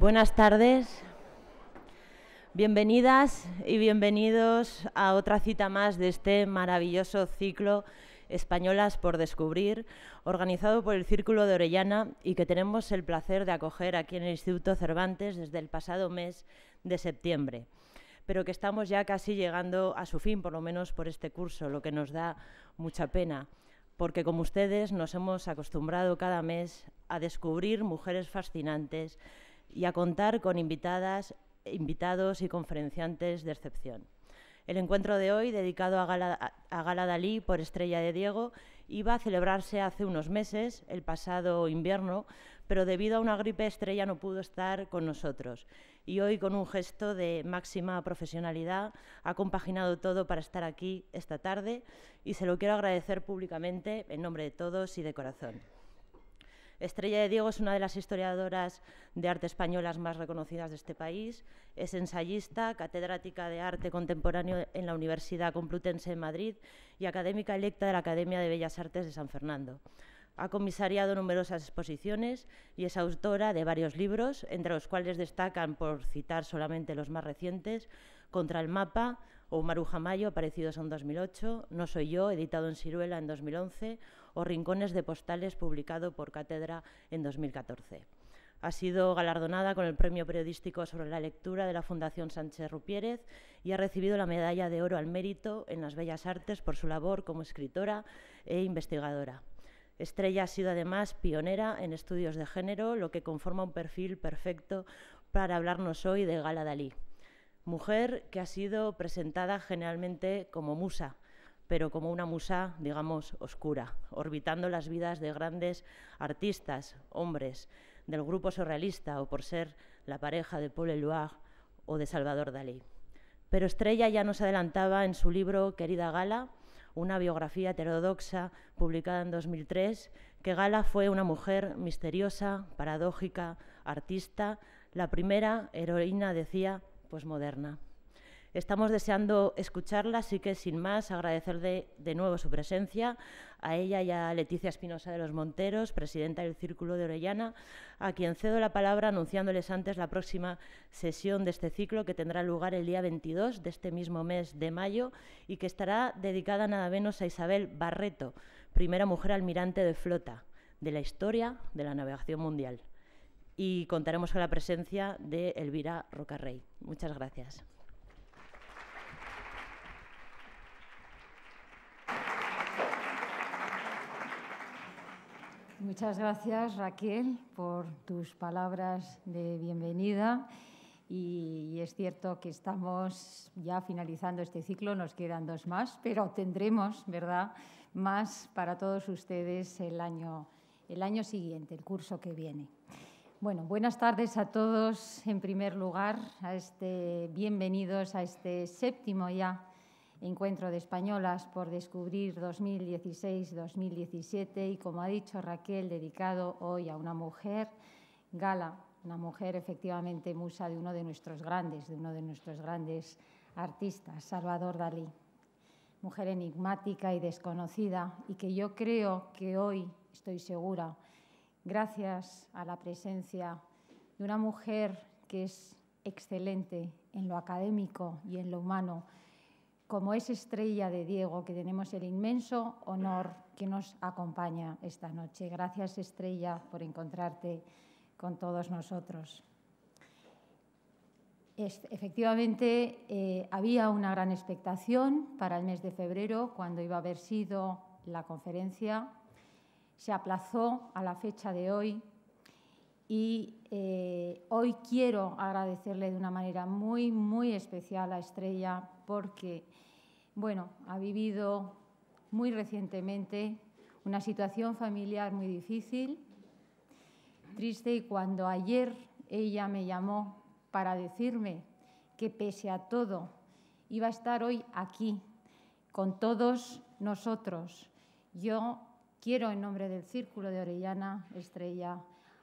Buenas tardes. Bienvenidas y bienvenidos a otra cita más de este maravilloso ciclo Españolas por Descubrir, organizado por el Círculo de Orellana y que tenemos el placer de acoger aquí en el Instituto Cervantes desde el pasado mes de septiembre, pero que estamos ya casi llegando a su fin, por lo menos por este curso, lo que nos da mucha pena porque como ustedes nos hemos acostumbrado cada mes a descubrir mujeres fascinantes y a contar con invitadas, invitados y conferenciantes de excepción. El encuentro de hoy, dedicado a Gala, Dalí por Estrella de Diego, iba a celebrarse hace unos meses, el pasado invierno, pero debido a una gripe Estrella no pudo estar con nosotros. Y hoy, con un gesto de máxima profesionalidad, ha compaginado todo para estar aquí esta tarde y se lo quiero agradecer públicamente en nombre de todos y de corazón. Estrella de Diego es una de las historiadoras de arte españolas más reconocidas de este país, es ensayista, catedrática de arte contemporáneo en la Universidad Complutense de Madrid y académica electa de la Academia de Bellas Artes de San Fernando. Ha comisariado numerosas exposiciones y es autora de varios libros, entre los cuales destacan, por citar solamente los más recientes, Contra el mapa o Maruja Mayo, aparecidos en 2008, No soy yo, editado en Siruela en 2011, o Rincones de Postales, publicado por Cátedra en 2014. Ha sido galardonada con el Premio Periodístico sobre la Lectura de la Fundación Sánchez Rupiérez y ha recibido la Medalla de Oro al Mérito en las Bellas Artes por su labor como escritora e investigadora. Estrella ha sido además pionera en estudios de género, lo que conforma un perfil perfecto para hablarnos hoy de Gala Dalí, mujer que ha sido presentada generalmente como musa, pero como una musa, digamos, oscura, orbitando las vidas de grandes artistas, hombres, del grupo surrealista o por ser la pareja de Paul Eluard o de Salvador Dalí. Pero Estrella ya nos adelantaba en su libro Querida Gala, una biografía heterodoxa publicada en 2003, que Gala fue una mujer misteriosa, paradójica, artista, la primera heroína, decía, posmoderna. Estamos deseando escucharla, así que sin más agradecer de, de nuevo su presencia a ella y a Leticia Espinosa de los Monteros, presidenta del Círculo de Orellana, a quien cedo la palabra anunciándoles antes la próxima sesión de este ciclo que tendrá lugar el día 22 de este mismo mes de mayo y que estará dedicada nada menos a Isabel Barreto, primera mujer almirante de flota de la historia de la navegación mundial. Y contaremos con la presencia de Elvira Rocarrey. Muchas gracias. Muchas gracias, Raquel, por tus palabras de bienvenida. Y, es cierto que estamos ya finalizando este ciclo, nos quedan dos más, pero tendremos, ¿verdad?, más para todos ustedes el año, el año siguiente, el curso que viene. Bueno, buenas tardes a todos, en primer lugar, a este, bienvenidos a este séptimo ya Encuentro de Españolas por Descubrir 2016-2017 y, como ha dicho Raquel, dedicado hoy a una mujer, Gala, una mujer efectivamente musa de uno de nuestros grandes, de uno de nuestros grandes artistas, Salvador Dalí. Mujer enigmática y desconocida y que yo creo que hoy, estoy segura, gracias a la presencia de una mujer que es excelente en lo académico y en lo humano, como es estrella de Diego, que tenemos el inmenso honor que nos acompaña esta noche. Gracias, estrella, por encontrarte con todos nosotros. Efectivamente, eh, había una gran expectación para el mes de febrero, cuando iba a haber sido la conferencia. Se aplazó a la fecha de hoy y eh, hoy quiero agradecerle de una manera muy, muy especial a Estrella porque bueno, ha vivido muy recientemente una situación familiar muy difícil, triste, y cuando ayer ella me llamó para decirme que pese a todo iba a estar hoy aquí con todos nosotros, yo quiero en nombre del Círculo de Orellana Estrella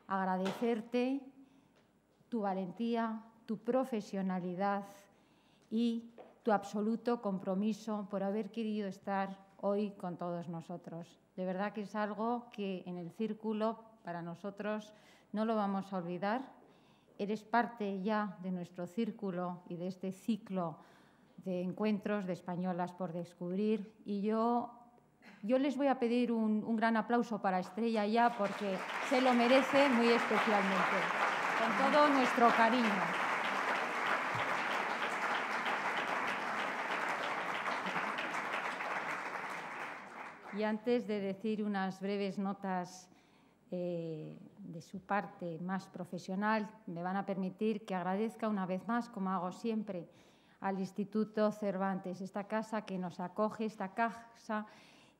agradecerte tu valentía, tu profesionalidad y tu absoluto compromiso por haber querido estar hoy con todos nosotros. De verdad que es algo que en el círculo para nosotros no lo vamos a olvidar. Eres parte ya de nuestro círculo y de este ciclo de encuentros de españolas por descubrir y yo, yo les voy a pedir un, un gran aplauso para Estrella ya porque se lo merece muy especialmente, con todo nuestro cariño. Y antes de decir unas breves notas eh, de su parte más profesional, me van a permitir que agradezca una vez más, como hago siempre, al Instituto Cervantes, esta casa que nos acoge, esta casa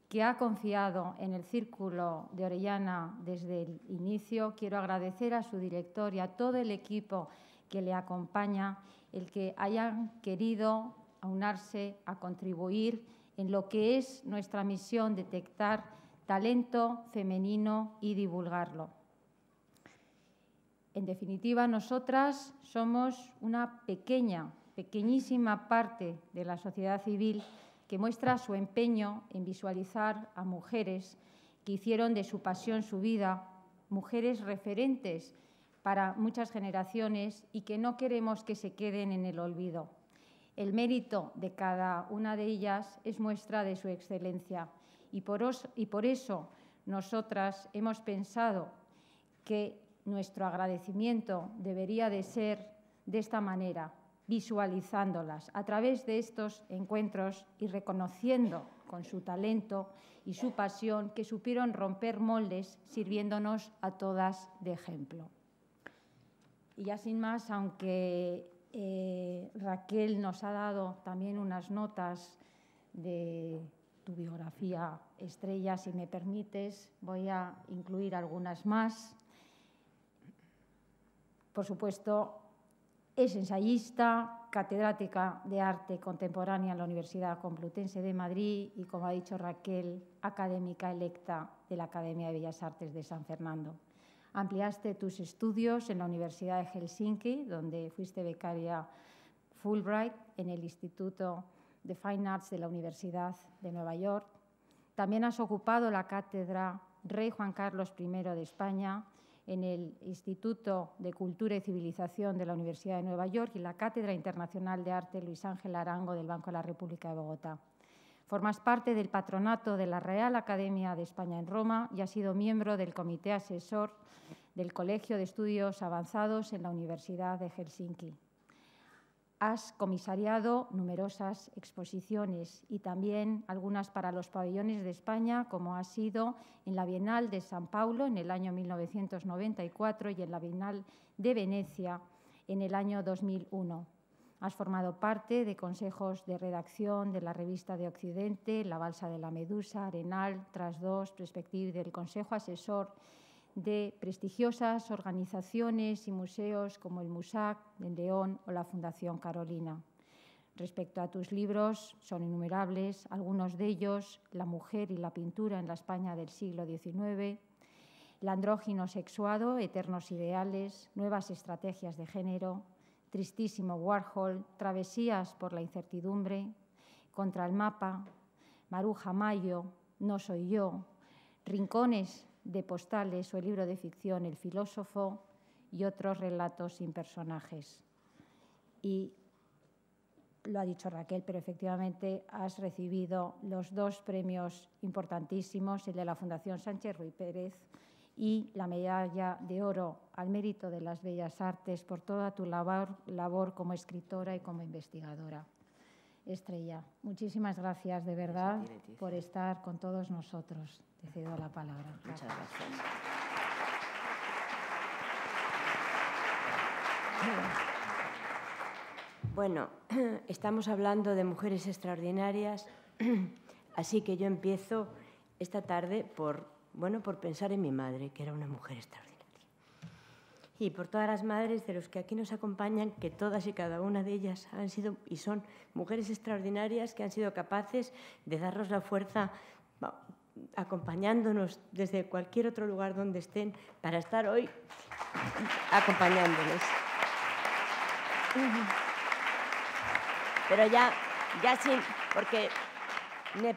que ha confiado en el Círculo de Orellana desde el inicio. Quiero agradecer a su director y a todo el equipo que le acompaña el que hayan querido aunarse a contribuir en lo que es nuestra misión detectar talento femenino y divulgarlo. En definitiva, nosotras somos una pequeña, pequeñísima parte de la sociedad civil que muestra su empeño en visualizar a mujeres que hicieron de su pasión su vida, mujeres referentes para muchas generaciones y que no queremos que se queden en el olvido. El mérito de cada una de ellas es muestra de su excelencia y por, eso nosotras hemos pensado que nuestro agradecimiento debería de ser de esta manera, visualizándolas a través de estos encuentros y reconociendo con su talento y su pasión que supieron romper moldes sirviéndonos a todas de ejemplo. Y ya sin más, aunque eh, Raquel nos ha dado también unas notas de tu biografía estrella, si me permites. Voy a incluir algunas más. Por supuesto, es ensayista, catedrática de arte contemporánea en la Universidad Complutense de Madrid y, como ha dicho Raquel, académica electa de la Academia de Bellas Artes de San Fernando. Ampliaste tus estudios en la Universidad de Helsinki, donde fuiste becaria Fulbright en el Instituto de Fine Arts de la Universidad de Nueva York. También has ocupado la cátedra Rey Juan Carlos I de España en el Instituto de Cultura y Civilización de la Universidad de Nueva York y la Cátedra Internacional de Arte Luis Ángel Arango del Banco de la República de Bogotá. Formas parte del patronato de la Real Academia de España en Roma y has sido miembro del comité asesor del Colegio de Estudios Avanzados en la Universidad de Helsinki. Has comisariado numerosas exposiciones y también algunas para los pabellones de España, como ha sido en la Bienal de San Paulo en el año 1994 y en la Bienal de Venecia en el año 2001. Has formado parte de consejos de redacción de la revista de Occidente, La Balsa de la Medusa, Arenal, Tras Dos, Perspective del Consejo Asesor de prestigiosas organizaciones y museos como el MUSAC, el León o la Fundación Carolina. Respecto a tus libros, son innumerables, algunos de ellos, La mujer y la pintura en la España del siglo XIX, El andrógino sexuado, Eternos ideales, Nuevas estrategias de género, Tristísimo Warhol, Travesías por la incertidumbre, Contra el mapa, Maruja Mayo, No soy yo, Rincones de postales o el libro de ficción El filósofo y otros relatos sin personajes. Y lo ha dicho Raquel, pero efectivamente has recibido los dos premios importantísimos, el de la Fundación Sánchez Ruiz Pérez y la medalla de oro al mérito de las bellas artes por toda tu labor, como escritora y como investigadora. Estrella, muchísimas gracias de verdad por estar con todos nosotros. Te cedo la palabra. Muchas gracias. Bueno, estamos hablando de mujeres extraordinarias, así que yo empiezo esta tarde por bueno, por pensar en mi madre, que era una mujer extraordinaria. Y por todas las madres de los que aquí nos acompañan, que todas y cada una de ellas han sido y son mujeres extraordinarias que han sido capaces de darnos la fuerza acompañándonos desde cualquier otro lugar donde estén para estar hoy acompañándoles. Pero ya, ya sí, porque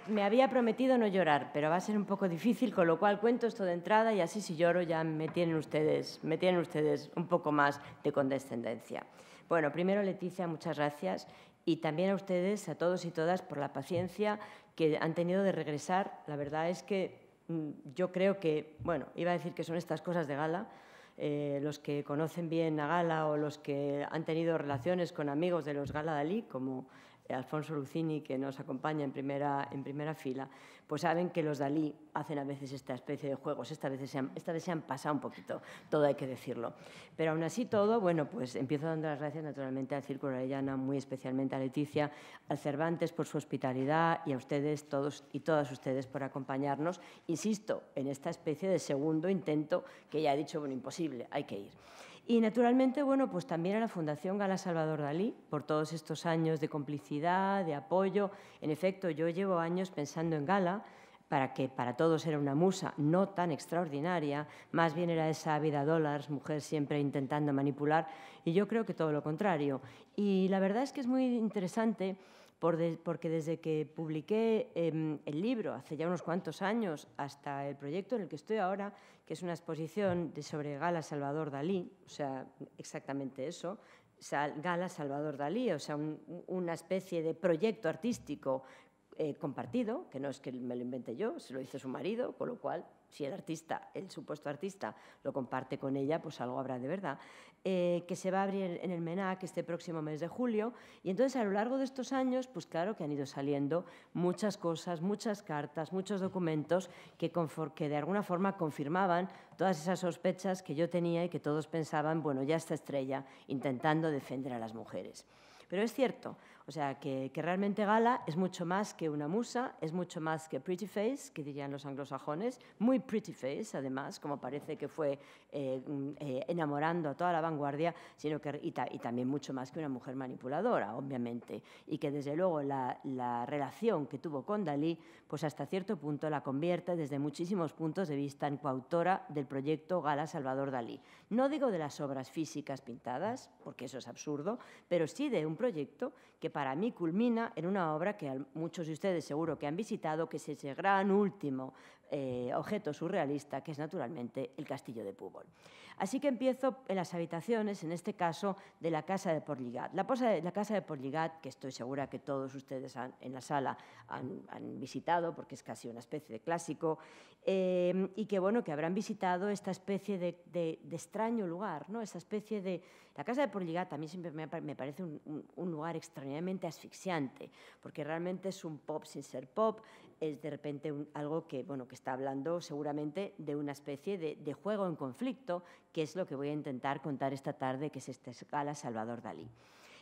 me había prometido no llorar, pero va a ser un poco difícil, con lo cual cuento esto de entrada y así si lloro ya me tienen ustedes, me tienen ustedes un poco más de condescendencia. Bueno, primero Leticia, muchas gracias y también a ustedes, a todos y todas, por la paciencia que han tenido de regresar. La verdad es que mm, yo creo que, bueno, iba a decir que son estas cosas de gala, eh, los que conocen bien a Gala o los que han tenido relaciones con amigos de los Gala Dalí, como eh, Alfonso Lucini, que nos acompaña en primera, en primera fila, pues saben que los Dalí hacen a veces esta especie de juegos. Esta vez, se han, esta vez se han pasado un poquito, todo hay que decirlo. Pero aún así todo, bueno, pues empiezo dando las gracias naturalmente al Círculo Llana, muy especialmente a Leticia, al Cervantes por su hospitalidad y a ustedes todos y todas ustedes por acompañarnos, insisto, en esta especie de segundo intento que ya he dicho, bueno, imposible, hay que ir. Y naturalmente, bueno, pues también a la Fundación Gala Salvador Dalí, por todos estos años de complicidad, de apoyo. En efecto, yo llevo años pensando en Gala, para que para todos era una musa no tan extraordinaria, más bien era esa vida dólares, mujer siempre intentando manipular, y yo creo que todo lo contrario. Y la verdad es que es muy interesante porque desde que publiqué em, el libro hace ya unos cuantos años hasta el proyecto en el que estoy ahora, que es una exposición de sobre Gala Salvador Dalí, o sea, exactamente eso, Gala Salvador Dalí, o sea, una especie de proyecto artístico compartido, que no es que me lo invente yo, se lo dice su marido, con lo cual, si el artista, el supuesto artista, lo comparte con ella, pues algo habrá de verdad, eh, que se va a abrir en el MENAC este próximo mes de julio. Y entonces, a lo largo de estos años, pues claro que han ido saliendo muchas cosas, muchas cartas, muchos documentos que, que de alguna forma confirmaban todas esas sospechas que yo tenía y que todos pensaban, bueno, ya está estrella intentando defender a las mujeres. Pero es cierto, o sea, que, realmente Gala es mucho más que una musa, es mucho más que Pretty Face, que dirían los anglosajones, muy Pretty Face, además, como parece que fue eh, mm, eh, enamorando a toda la vanguardia, sino y, también mucho más que una mujer manipuladora, obviamente, y que desde luego la, la, relación que tuvo con Dalí, pues hasta cierto punto la convierte desde muchísimos puntos de vista en coautora del proyecto Gala Salvador Dalí. No digo de las obras físicas pintadas, porque eso es absurdo, pero sí de un proyecto que para mí culmina en una obra que muchos de ustedes seguro que han visitado, que es ese gran último eh, objeto surrealista, que es naturalmente el castillo de Púbol. Así que empiezo en las habitaciones, en este caso de la casa de Porligat. La, de, la casa de Porligat, que estoy segura que todos ustedes en la sala han, visitado, porque es casi una especie de clásico, eh, y que bueno, que habrán visitado esta especie de, extraño lugar, ¿no? esta especie de la casa de Porligat también siempre me, parece un, lugar extrañamente asfixiante, porque realmente es un pop sin ser pop, es de repente algo que, bueno, que está hablando seguramente de una especie de, juego en conflicto, que es lo que voy a intentar contar esta tarde, que es esta escala Salvador Dalí.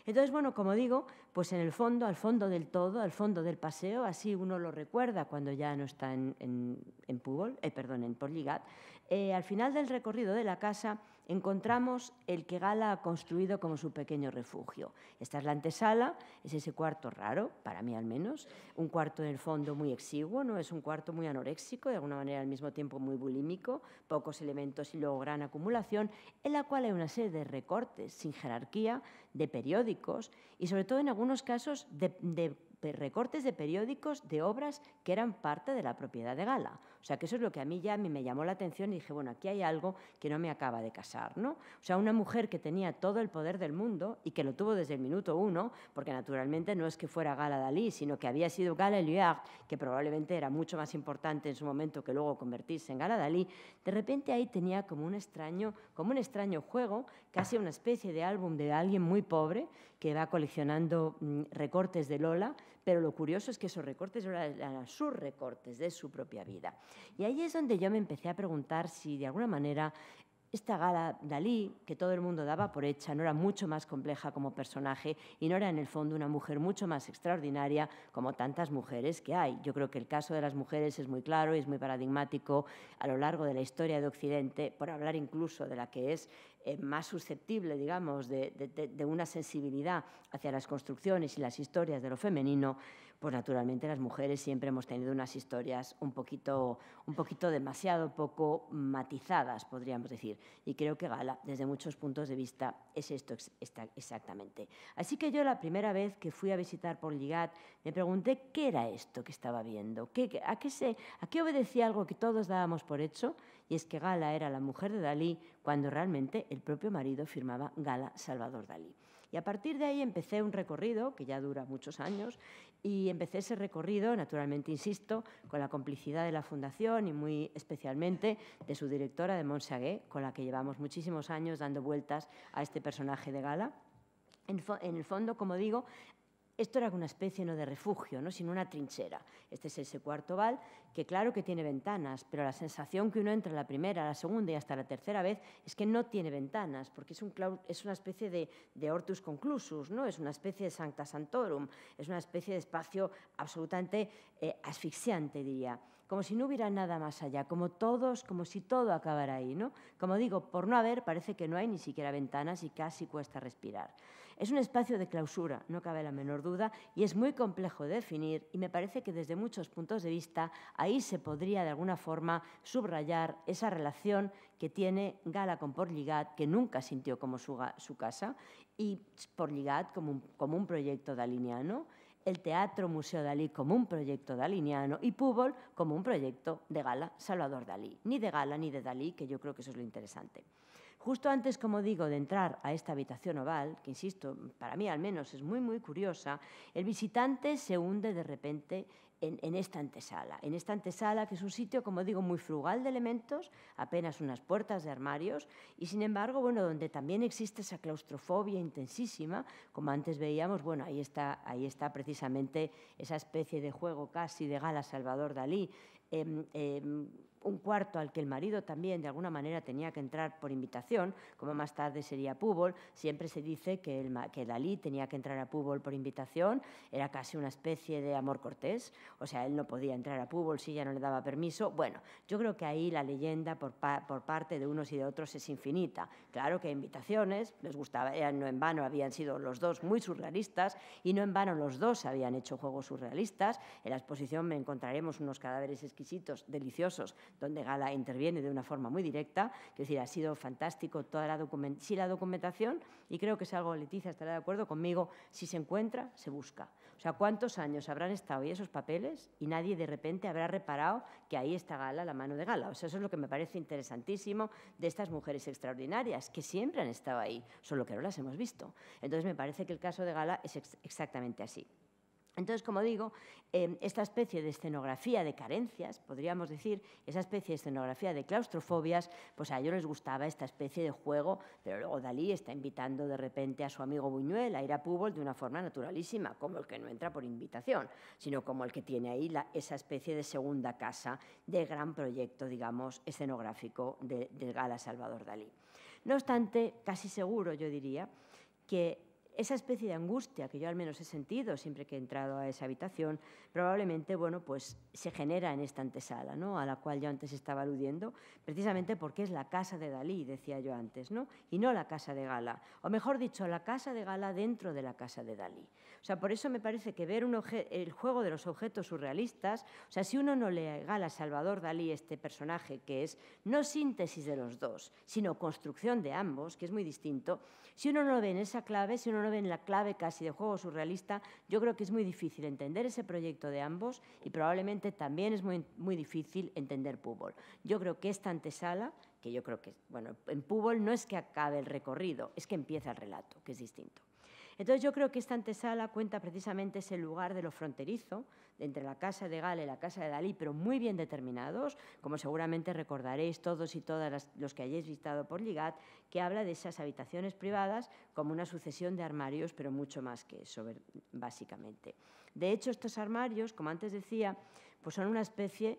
Entonces, bueno, como digo, pues en el fondo, al fondo del todo, al fondo del paseo, así uno lo recuerda cuando ya no está en, en, eh, Porligat, eh, al final del recorrido de la casa encontramos el que Gala ha construido como su pequeño refugio. Esta es la antesala, es ese cuarto raro, para mí al menos, un cuarto en el fondo muy exiguo, no es un cuarto muy anoréxico, de alguna manera al mismo tiempo muy bulímico, pocos elementos y luego gran acumulación, en la cual hay una serie de recortes sin jerarquía, de periódicos y sobre todo en algunos casos de, de recortes de periódicos de obras que eran parte de la propiedad de Gala. O sea, que eso es lo que a mí ya me, llamó la atención y dije, bueno, aquí hay algo que no me acaba de casar, ¿no? O sea, una mujer que tenía todo el poder del mundo y que lo tuvo desde el minuto uno, porque naturalmente no es que fuera Gala Dalí, sino que había sido Gala Luard que probablemente era mucho más importante en su momento que luego convertirse en Gala Dalí, de repente ahí tenía como como un extraño juego, casi una especie de álbum de alguien muy pobre que va coleccionando mm, recortes de Lola pero lo curioso es que esos recortes eran, sus recortes de su propia vida. Y ahí es donde yo me empecé a preguntar si de alguna manera esta gala Dalí, que todo el mundo daba por hecha, no era mucho más compleja como personaje y no era en el fondo una mujer mucho más extraordinaria como tantas mujeres que hay. Yo creo que el caso de las mujeres es muy claro y es muy paradigmático a lo largo de la historia de Occidente, por hablar incluso de la que es eh, más susceptible, digamos, de, de una sensibilidad hacia las construcciones y las historias de lo femenino pues naturalmente las mujeres siempre hemos tenido unas historias un poquito, un poquito demasiado poco matizadas, podríamos decir. Y creo que Gala, desde muchos puntos de vista, es esto exactamente. Así que yo la primera vez que fui a visitar por Ligat, me pregunté qué era esto que estaba viendo, ¿Qué, a, qué se, a qué obedecía algo que todos dábamos por hecho, y es que Gala era la mujer de Dalí cuando realmente el propio marido firmaba Gala Salvador Dalí. Y a partir de ahí empecé un recorrido que ya dura muchos años y empecé ese recorrido, naturalmente, insisto, con la complicidad de la Fundación y muy especialmente de su directora, de Montsagué, con la que llevamos muchísimos años dando vueltas a este personaje de gala. En, el fondo, como digo, esto era una especie no de refugio, ¿no? sino una trinchera. Este es ese cuarto val, que claro que tiene ventanas, pero la sensación que uno entra la primera, la segunda y hasta la tercera vez es que no tiene ventanas, porque es, un, es una especie de, de, hortus conclusus, ¿no? es una especie de sancta santorum, es una especie de espacio absolutamente eh, asfixiante, diría. Como si no hubiera nada más allá, como todos, como si todo acabara ahí. ¿no? Como digo, por no haber, parece que no hay ni siquiera ventanas y casi cuesta respirar. Es un espacio de clausura, no cabe la menor duda, y es muy complejo de definir y me parece que desde muchos puntos de vista ahí se podría de alguna forma subrayar esa relación que tiene Gala con porligat que nunca sintió como su, casa, y Porligat como un, como un proyecto daliniano el Teatro Museo Dalí como un proyecto daliniano y Púbol como un proyecto de Gala, Salvador Dalí. Ni de Gala ni de Dalí, que yo creo que eso es lo interesante. Justo antes, como digo, de entrar a esta habitación oval, que insisto, para mí al menos es muy, muy curiosa, el visitante se hunde de repente en, esta antesala. En esta antesala, que es un sitio, como digo, muy frugal de elementos, apenas unas puertas de armarios, y sin embargo, bueno, donde también existe esa claustrofobia intensísima, como antes veíamos, bueno, ahí está, ahí está precisamente esa especie de juego casi de gala Salvador Dalí. Em, em, un cuarto al que el marido también de alguna manera tenía que entrar por invitación, como más tarde sería Púbol. Siempre se dice que, que Dalí tenía que entrar a Púbol por invitación, era casi una especie de amor cortés, o sea, él no podía entrar a Púbol si ya no le daba permiso. Bueno, yo creo que ahí la leyenda por, parte de unos y de otros es infinita. Claro que invitaciones, les gustaba, eh, no en vano, habían sido los dos muy surrealistas y no en vano los dos habían hecho juegos surrealistas. En la exposición me encontraremos unos cadáveres exquisitos, deliciosos, donde Gala interviene de una forma muy directa. Es decir, ha sido fantástico toda la documentación, y creo que es algo, Leticia estará de acuerdo conmigo, si se encuentra, se busca. O sea, ¿cuántos años habrán estado ahí esos papeles y nadie de repente habrá reparado que ahí está Gala, la mano de Gala? O sea, eso es lo que me parece interesantísimo de estas mujeres extraordinarias, que siempre han estado ahí, solo que no las hemos visto. Entonces, me parece que el caso de Gala es exactamente así. Entonces, como digo, em, esta especie de escenografía de carencias, podríamos decir, esa especie de escenografía de claustrofobias, pues a ellos les gustaba esta especie de juego, pero luego Dalí está invitando de repente a su amigo Buñuel a ir a Púbol de una forma naturalísima, como el que no entra por invitación, sino como el que tiene ahí esa especie de segunda casa de gran proyecto, digamos, escenográfico del de Gala Salvador Dalí. No obstante, casi seguro yo diría que esa especie de angustia que yo al menos he sentido siempre que he entrado a esa habitación, probablemente, bueno, pues se genera en esta antesala, ¿no? A la cual yo antes estaba aludiendo, precisamente porque es la casa de Dalí, decía yo antes, ¿no? Y no la casa de Gala, o mejor dicho, la casa de Gala dentro de la casa de Dalí. O sea, por eso me parece que ver el juego de los objetos surrealistas, o sea, si uno no le gala a Salvador Dalí este personaje que es no síntesis de los dos, sino construcción de ambos, que es muy distinto, si uno no ve en esa clave, si uno no ve en la clave casi de juego surrealista, yo creo que es muy difícil entender ese proyecto de ambos y probablemente también es muy, muy difícil entender Púbol. Yo creo que esta antesala que yo creo que, bueno, en Púbol no es que acabe el recorrido, es que empieza el relato, que es distinto. Entonces yo creo que esta antesala cuenta precisamente ese lugar de lo fronterizo, entre la casa de Gale y la casa de Dalí, pero muy bien determinados, como seguramente recordaréis todos y todas los que hayáis visitado por Ligat, que habla de esas habitaciones privadas como una sucesión de armarios, pero mucho más que eso, básicamente. De hecho, estos armarios, como antes decía, pues son una especie,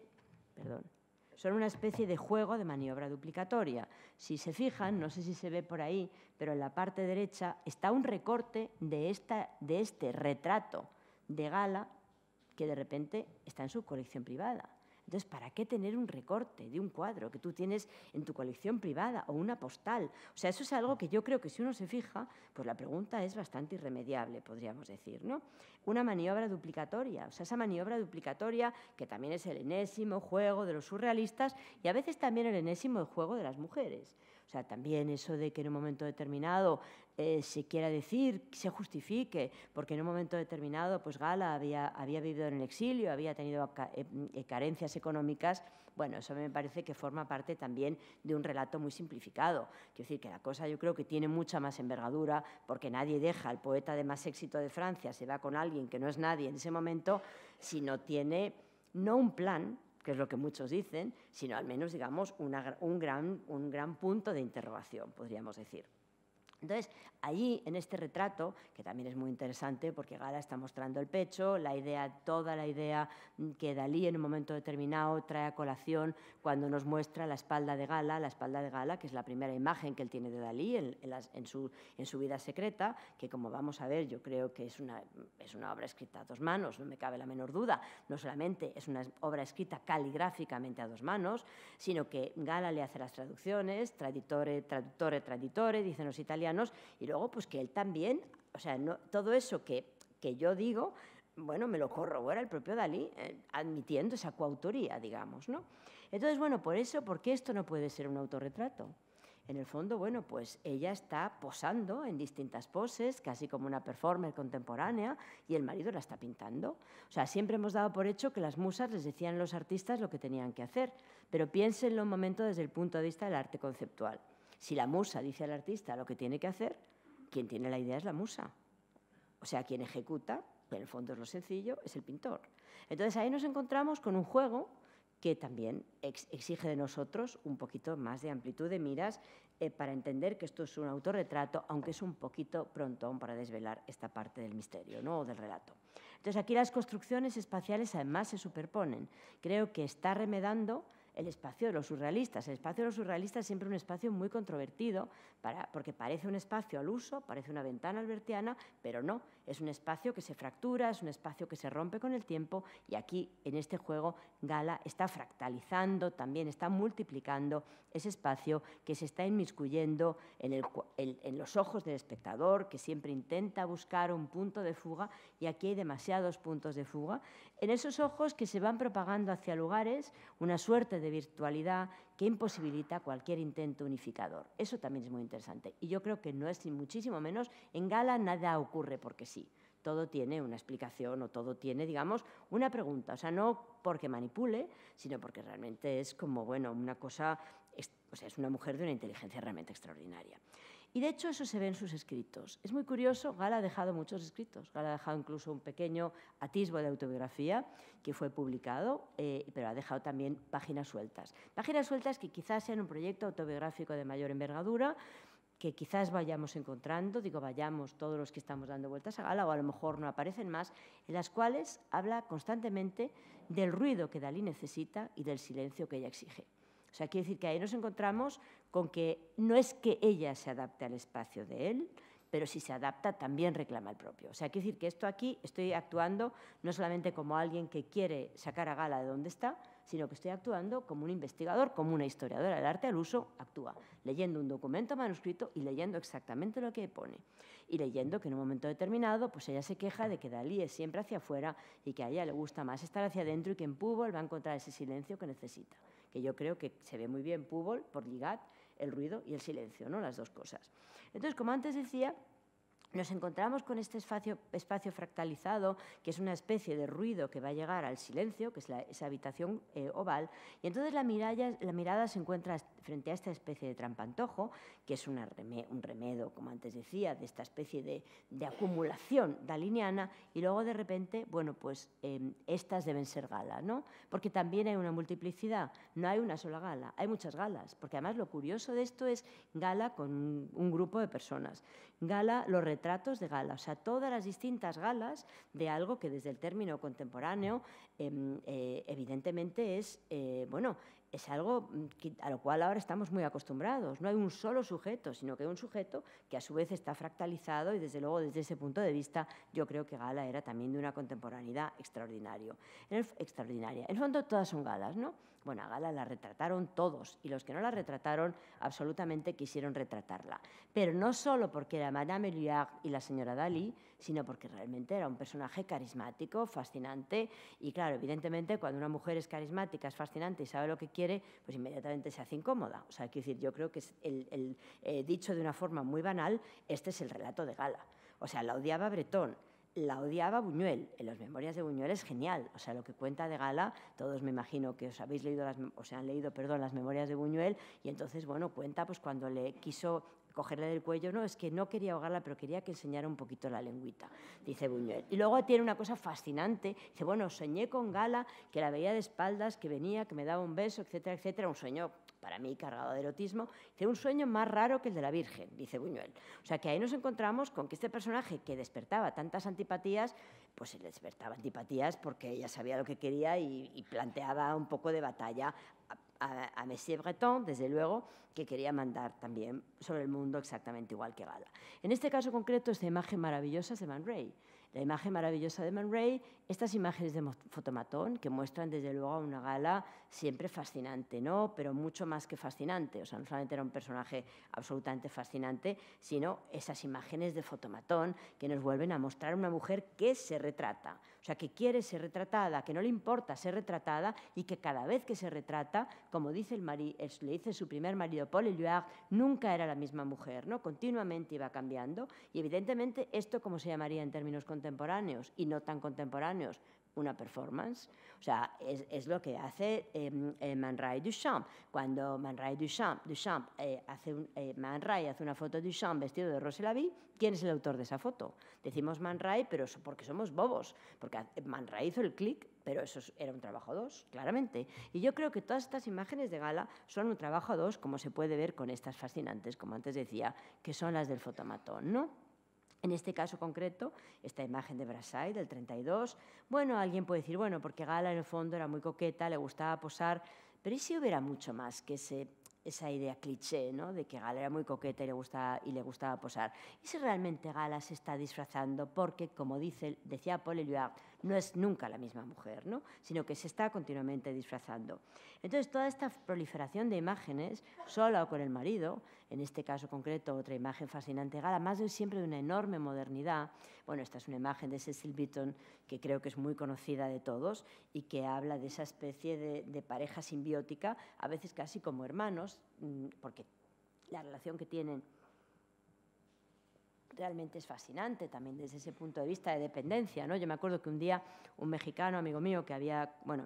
perdón, son una especie de juego de maniobra duplicatoria. Si se fijan, no sé si se ve por ahí, pero en la parte derecha está un recorte de, esta, de este retrato de Gala que de repente está en su colección privada. Entonces, ¿para qué tener un recorte de un cuadro que tú tienes en tu colección privada o una postal? O sea, eso es algo que yo creo que si uno se fija, pues la pregunta es bastante irremediable, podríamos decir, ¿no? Una maniobra duplicatoria, o sea, esa maniobra duplicatoria que también es el enésimo juego de los surrealistas y a veces también el enésimo juego de las mujeres. O sea, también eso de que en un momento determinado eh, se quiera decir, se justifique, porque en un momento determinado, pues Gala había, había vivido en el exilio, había tenido eh, eh, carencias económicas, bueno, eso me parece que forma parte también de un relato muy simplificado. Quiero decir que la cosa yo creo que tiene mucha más envergadura, porque nadie deja al poeta de más éxito de Francia, se va con alguien que no es nadie en ese momento, si no tiene no un plan, que es lo que muchos dicen, sino al menos, digamos, un, gran, un gran punto de interrogación, podríamos decir. Entonces, Allí, en este retrato, que también es muy interesante porque Gala está mostrando el pecho, la idea, toda la idea mm, que Dalí en un momento determinado trae a colación cuando nos muestra la espalda de Gala, la espalda de Gala, que es la primera imagen que él tiene de Dalí en, su, vida secreta, que como vamos a ver, yo creo que es una, obra escrita a dos manos, no me cabe la menor duda. No solamente es una obra escrita caligráficamente a dos manos, sino que Gala le hace las traducciones, traditore, traductores, traditore, dicen los italianos, y luego, pues que él también, o sea, todo eso que, yo digo, bueno, me lo corrobora el propio Dalí, eh, admitiendo esa coautoría, digamos, ¿no? Entonces, bueno, por eso, porque esto no puede ser un autorretrato. En el fondo, bueno, pues ella está posando en distintas poses, casi como una performer contemporánea, y el marido la está pintando. O sea, siempre hemos dado por hecho que las musas les decían a los artistas lo que tenían que hacer, pero piénsenlo un momento desde el punto de vista del arte conceptual. Si la musa dice al artista lo que tiene que hacer, quien tiene la idea es la musa. O sea, quien ejecuta, que en el fondo es lo sencillo, es el pintor. Entonces ahí nos encontramos con un juego que también exige de nosotros un poquito más de amplitud de miras eh, para entender que esto es un autorretrato, aunque es un poquito pronto para desvelar esta parte del misterio ¿no? o del relato. Entonces aquí las construcciones espaciales además se superponen. Creo que está remedando el espacio de los surrealistas. El espacio de los surrealistas es siempre un espacio muy controvertido, para, porque parece un espacio al uso, parece una ventana albertiana, pero no, es un espacio que se fractura, es un espacio que se rompe con el tiempo y aquí, en este juego, Gala está fractalizando, también está multiplicando ese espacio que se está inmiscuyendo en, en los ojos del espectador, que siempre intenta buscar un punto de fuga y aquí hay demasiados puntos de fuga, en esos ojos que se van propagando hacia lugares, una suerte de virtualidad que imposibilita cualquier intento unificador. Eso también es muy interesante. Y yo creo que no es ni muchísimo menos, en Gala nada ocurre porque sí. Todo tiene una explicación o todo tiene, digamos, una pregunta. O sea, no porque manipule, sino porque realmente es como, bueno, una cosa, o sea, es una mujer de una inteligencia realmente extraordinaria. Y de hecho eso se ve en sus escritos. Es muy curioso, Gala ha dejado muchos escritos. Gala ha dejado incluso un pequeño atisbo de autobiografía que fue publicado, eh, pero ha dejado también páginas sueltas. Páginas sueltas que quizás sean un proyecto autobiográfico de mayor envergadura, que quizás vayamos encontrando, digo vayamos todos los que estamos dando vueltas a Gala, o a lo mejor no aparecen más, en las cuales habla constantemente del ruido que Dalí necesita y del silencio que ella exige. O sea, quiere decir que ahí nos encontramos con que no es que ella se adapte al espacio de él, pero si se adapta también reclama el propio. O sea, quiere decir que esto aquí estoy actuando no solamente como alguien que quiere sacar a gala de dónde está, sino que estoy actuando como un investigador, como una historiadora del arte al uso, actúa leyendo un documento manuscrito y leyendo exactamente lo que pone. Y leyendo que en un momento determinado, pues ella se queja de que Dalí es siempre hacia afuera y que a ella le gusta más estar hacia adentro y que en Pubo va a encontrar ese silencio que necesita que yo creo que se ve muy bien Púbol por Ligat, el ruido y el silencio, ¿no? las dos cosas. Entonces, como antes decía, nos encontramos con este espacio, espacio, fractalizado, que es una especie de ruido que va a llegar al silencio, que es esa habitación eh, oval, y entonces la, la mirada se encuentra frente a esta especie de trampantojo, que es un remedo, como antes decía, de esta especie de, acumulación daliniana, y luego de repente, bueno, pues em, estas deben ser galas, ¿no? Porque también hay una multiplicidad, no hay una sola gala, hay muchas galas, porque además lo curioso de esto es gala con un, grupo de personas, gala, los retratos de gala, o sea, todas las distintas galas de algo que desde el término contemporáneo, em, eh, evidentemente es, eh, bueno, es algo mm, a lo cual ahora estamos muy acostumbrados. No hay un solo sujeto, sino que hay un sujeto que a su vez está fractalizado y desde luego desde ese punto de vista yo creo que Gala era también de una contemporaneidad extraordinario. extraordinaria. En el fondo todas son galas, ¿no? Bueno, a Gala la retrataron todos y los que no la retrataron absolutamente quisieron retratarla. Pero no solo porque era Madame Luard y la señora Dalí, sino porque realmente era un personaje carismático, fascinante y claro, evidentemente cuando una mujer es carismática, es fascinante y sabe lo que quiere, pues inmediatamente se hace incómoda. O sea, quiero decir, yo creo que es el, eh, dicho de una forma muy banal, este es el relato de Gala. O sea, la odiaba Bretón, la odiaba Buñuel. En las memorias de Buñuel es genial. O sea, lo que cuenta de Gala, todos me imagino que os habéis leído, las, se han leído, perdón, las memorias de Buñuel, y entonces, bueno, cuenta pues cuando le quiso cogerle del cuello, no, es que no quería ahogarla, pero quería que enseñara un poquito la lengüita, dice Buñuel. Y luego tiene una cosa fascinante, dice, bueno, soñé con Gala, que la veía de espaldas, que venía, que me daba un beso, etcétera, etcétera, un sueño para mí cargado de erotismo, era un sueño más raro que el de la Virgen, dice Buñuel. O sea que ahí nos encontramos con que este personaje que despertaba tantas antipatías, pues le despertaba antipatías porque ella sabía lo que quería y, planteaba un poco de batalla a, a, Messier Breton, desde luego, que quería mandar también sobre el mundo exactamente igual que Gala. En este caso concreto, esta imagen maravillosa es de Man Ray. La imagen maravillosa de Man Ray estas imágenes de fotomatón que muestran desde luego a una gala siempre fascinante, ¿no? Pero mucho más que fascinante, o sea, no solamente era un personaje absolutamente fascinante, sino esas imágenes de fotomatón que nos vuelven a mostrar una mujer que se retrata, o sea, que quiere ser retratada, que no le importa ser retratada y que cada vez que se retrata, como dice el le dice su primer marido Paul Eluard, nunca era la misma mujer, ¿no? Continuamente iba cambiando y evidentemente esto como se llamaría en términos contemporáneos y no tan contemporáneos una performance. O sea, es, lo que hace em, eh, Man Ray Duchamp. Cuando Man Ray Duchamp, Duchamp eh, hace eh, Man Ray hace una foto de Duchamp vestido de Rose Lavie, ¿quién es el autor de esa foto? Decimos Man Ray, pero porque somos bobos, porque Man Ray hizo el clic, pero eso era un trabajo dos, claramente. Y yo creo que todas estas imágenes de gala son un trabajo dos, como se puede ver con estas fascinantes, como antes decía, que son las del fotomatón, ¿no? En este caso concreto, esta imagen de Brassai del 32, bueno, alguien puede decir, bueno, porque Gala en el fondo era muy coqueta, le gustaba posar, pero y si hubiera mucho más que esa idea cliché, ¿no? De que Gala era muy coqueta y le, gustaba, y le gustaba posar. ¿Y si realmente Gala se está disfrazando? Porque, como dice, decía Paul Eluard, no es nunca la misma mujer, sino que se está continuamente disfrazando. Entonces, toda esta proliferación de imágenes, sola o con el marido, en este caso concreto, otra imagen fascinante, más de siempre de una enorme modernidad. Bueno, esta es una imagen de Cecil Beaton que creo que es muy conocida de todos y que habla de esa especie de pareja simbiótica, a veces casi como hermanos, mm, porque la relación que tienen realmente es fascinante también desde ese punto de vista de dependencia. ¿no? Yo me acuerdo que un día un mexicano, amigo mío, que había, bueno,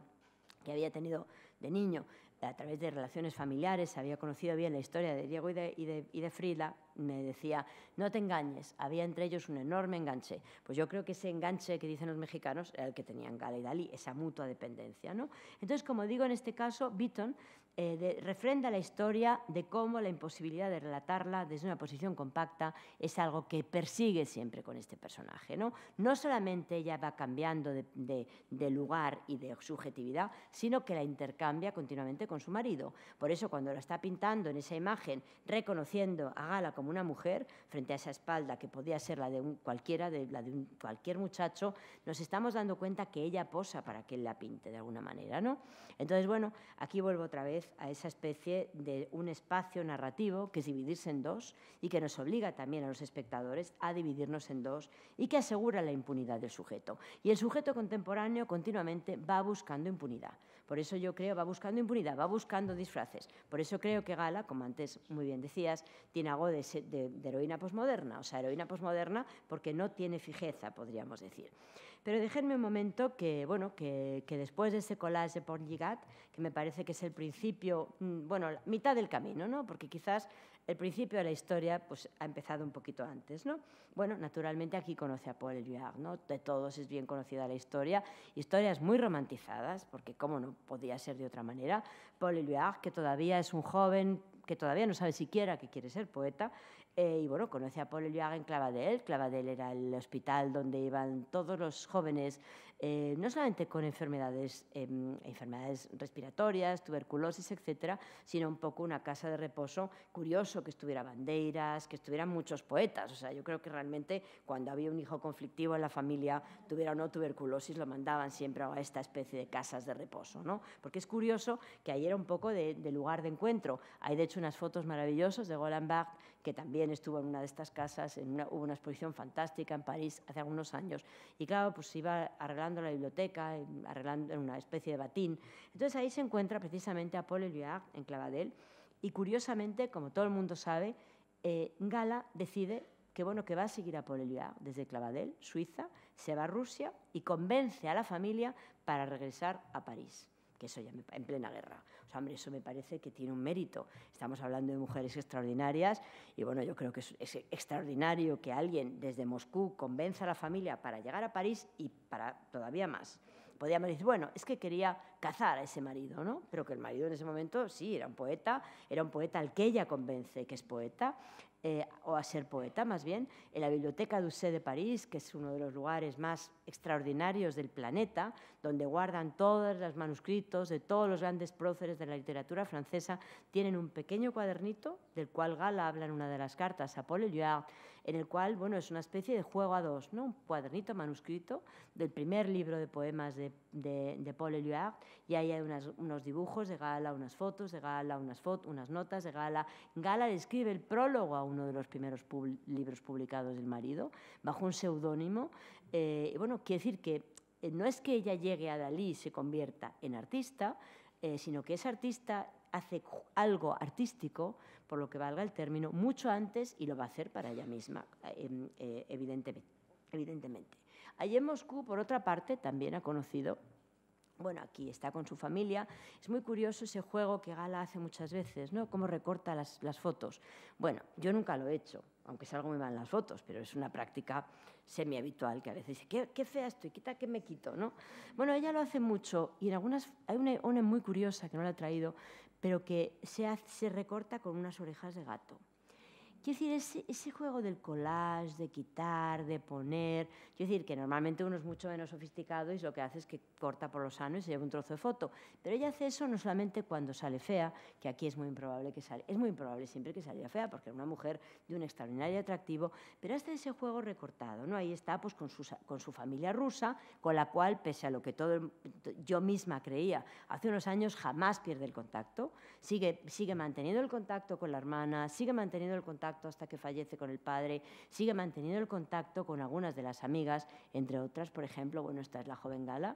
que había tenido de niño a través de relaciones familiares, había conocido bien la historia de Diego y de, y de, y de Frida, me decía, no te engañes, había entre ellos un enorme enganche. Pues yo creo que ese enganche que dicen los mexicanos era el que tenían Gala y Dalí, esa mutua dependencia. ¿no? Entonces, como digo, en este caso, Beaton eh, refrenda la historia de cómo la imposibilidad de relatarla desde una posición compacta es algo que persigue siempre con este personaje. No, no solamente ella va cambiando de, de lugar y de subjetividad, sino que la intercambia continuamente con su marido. Por eso, cuando la está pintando en esa imagen, reconociendo a Gala como como una mujer frente a esa espalda que podía ser la de cualquiera, de la de cualquier muchacho, nos estamos dando cuenta que ella posa para que él la pinte de alguna manera, ¿no? Entonces, bueno, aquí vuelvo otra vez a esa especie de un espacio narrativo que es dividirse en dos y que nos obliga también a los espectadores a dividirnos en dos y que asegura la impunidad del sujeto. Y el sujeto contemporáneo continuamente va buscando impunidad. Por eso yo creo, va buscando impunidad, va buscando disfraces. Por eso creo que Gala, como antes muy bien decías, tiene algo de, de heroína posmoderna, o sea, heroína posmoderna porque no tiene fijeza, podríamos decir. Pero déjenme un momento que, bueno, que, después de ese collage de Pornigat, que me parece que es el principio, mm, bueno, mitad del camino, ¿no? Porque quizás el principio de la historia pues, ha empezado un poquito antes, ¿no? Bueno, naturalmente aquí conoce a Paul Eluard, ¿no? De todos es bien conocida la historia, historias muy romantizadas, porque cómo no podía ser de otra manera. Paul Eluard, que todavía es un joven que todavía no sabe siquiera que quiere ser poeta, eh, y bueno, conoce a Paul Eliaga en Clavadel. Clavadel era el hospital donde iban todos los jóvenes, eh, no solamente con enfermedades, em, enfermedades respiratorias, tuberculosis, etcétera, sino un poco una casa de reposo. Curioso que estuviera bandeiras, que estuvieran muchos poetas. O sea, yo creo que realmente cuando había un hijo conflictivo en la familia, tuviera o no tuberculosis, lo mandaban siempre a esta especie de casas de reposo, ¿no? Porque es curioso que ahí era un poco de, lugar de encuentro. Hay de hecho unas fotos maravillosas de Golan que también estuvo en una de estas casas, hubo una exposición fantástica en París hace algunos años. Y claro, pues iba arreglando la biblioteca, arreglando una especie de batín. Entonces ahí se encuentra precisamente a Paul Eluard en Clavadel. Y curiosamente, como todo el mundo sabe, eh, Gala decide que bueno que va a seguir a Paul Eluard desde Clavadel, Suiza, se va a Rusia y convence a la familia para regresar a París eso ya en plena guerra. O sea, hombre, eso me parece que tiene un mérito. Estamos hablando de mujeres extraordinarias y bueno, yo creo que es, extraordinario que alguien desde Moscú convenza a la familia para llegar a París y para todavía más. Podríamos decir, bueno, es que quería cazar a ese marido, ¿no? Pero que el marido en ese momento sí era un poeta, era un poeta al que ella convence que es poeta, eh, o a ser poeta más bien, en la Biblioteca d'Ussé de París, que es uno de los lugares más extraordinarios del planeta, donde guardan todos los manuscritos de todos los grandes próceres de la literatura francesa, tienen un pequeño cuadernito del cual Gala habla en una de las cartas a Paul Eluard, en el cual bueno, es una especie de juego a dos, ¿no? un cuadernito manuscrito del primer libro de poemas de, Paul Eluard, y ahí hay unos dibujos de Gala, unas fotos de Gala, unas, notas de Gala. Gala describe el prólogo a uno de los primeros libros publicados del marido, bajo un seudónimo, eh, bueno, quiere decir que eh, no es que ella llegue a Dalí y se convierta en artista, eh, sino que esa artista hace algo artístico, por lo que valga el término, mucho antes y lo va a hacer para ella misma, em, evidentemente. evidentemente. Allí en Moscú, por otra parte, también ha conocido bueno, aquí está con su familia. Es muy curioso ese juego que Gala hace muchas veces, ¿no? Cómo recorta las, fotos. Bueno, yo nunca lo he hecho, aunque salgo muy mal van las fotos, pero es una práctica semi-habitual que a veces dice, qué, fea estoy, quita que me quito, ¿no? Bueno, ella lo hace mucho y en algunas, hay una, muy curiosa que no la he traído, pero que se recorta con unas orejas de gato. Quiero decir, ese, ese, juego del collage, de quitar, de poner, quiero decir que normalmente uno es mucho menos sofisticado y lo que hace es que corta por los sano y se lleva un trozo de foto. Pero ella hace eso no solamente cuando sale fea, que aquí es muy improbable que salga... es muy improbable siempre que salga fea, porque era una mujer de un extraordinario atractivo, pero hasta ese juego recortado, ¿no? Ahí está, pues con su, con su familia rusa, con la cual, pese a lo que todo yo misma creía hace unos años, jamás pierde el contacto, sigue, sigue manteniendo el contacto con la hermana, sigue manteniendo el contacto hasta que fallece con el padre, sigue manteniendo el contacto con algunas de las amigas, entre otras, por ejemplo, bueno, esta es la joven Gala,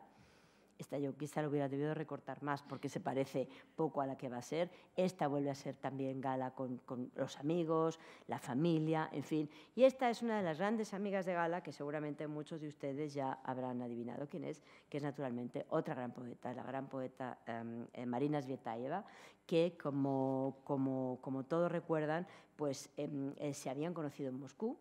esta yo quizá lo hubiera debido recortar más porque se parece poco a la que va a ser. Esta vuelve a ser también gala con, los amigos, la familia, en fin. Y esta es una de las grandes amigas de gala que seguramente muchos de ustedes ya habrán adivinado quién es, que es naturalmente otra gran poeta, la gran poeta em, eh, Marina Svetaeva, que como, como, como, todos recuerdan, pues em, eh, se habían conocido en Moscú,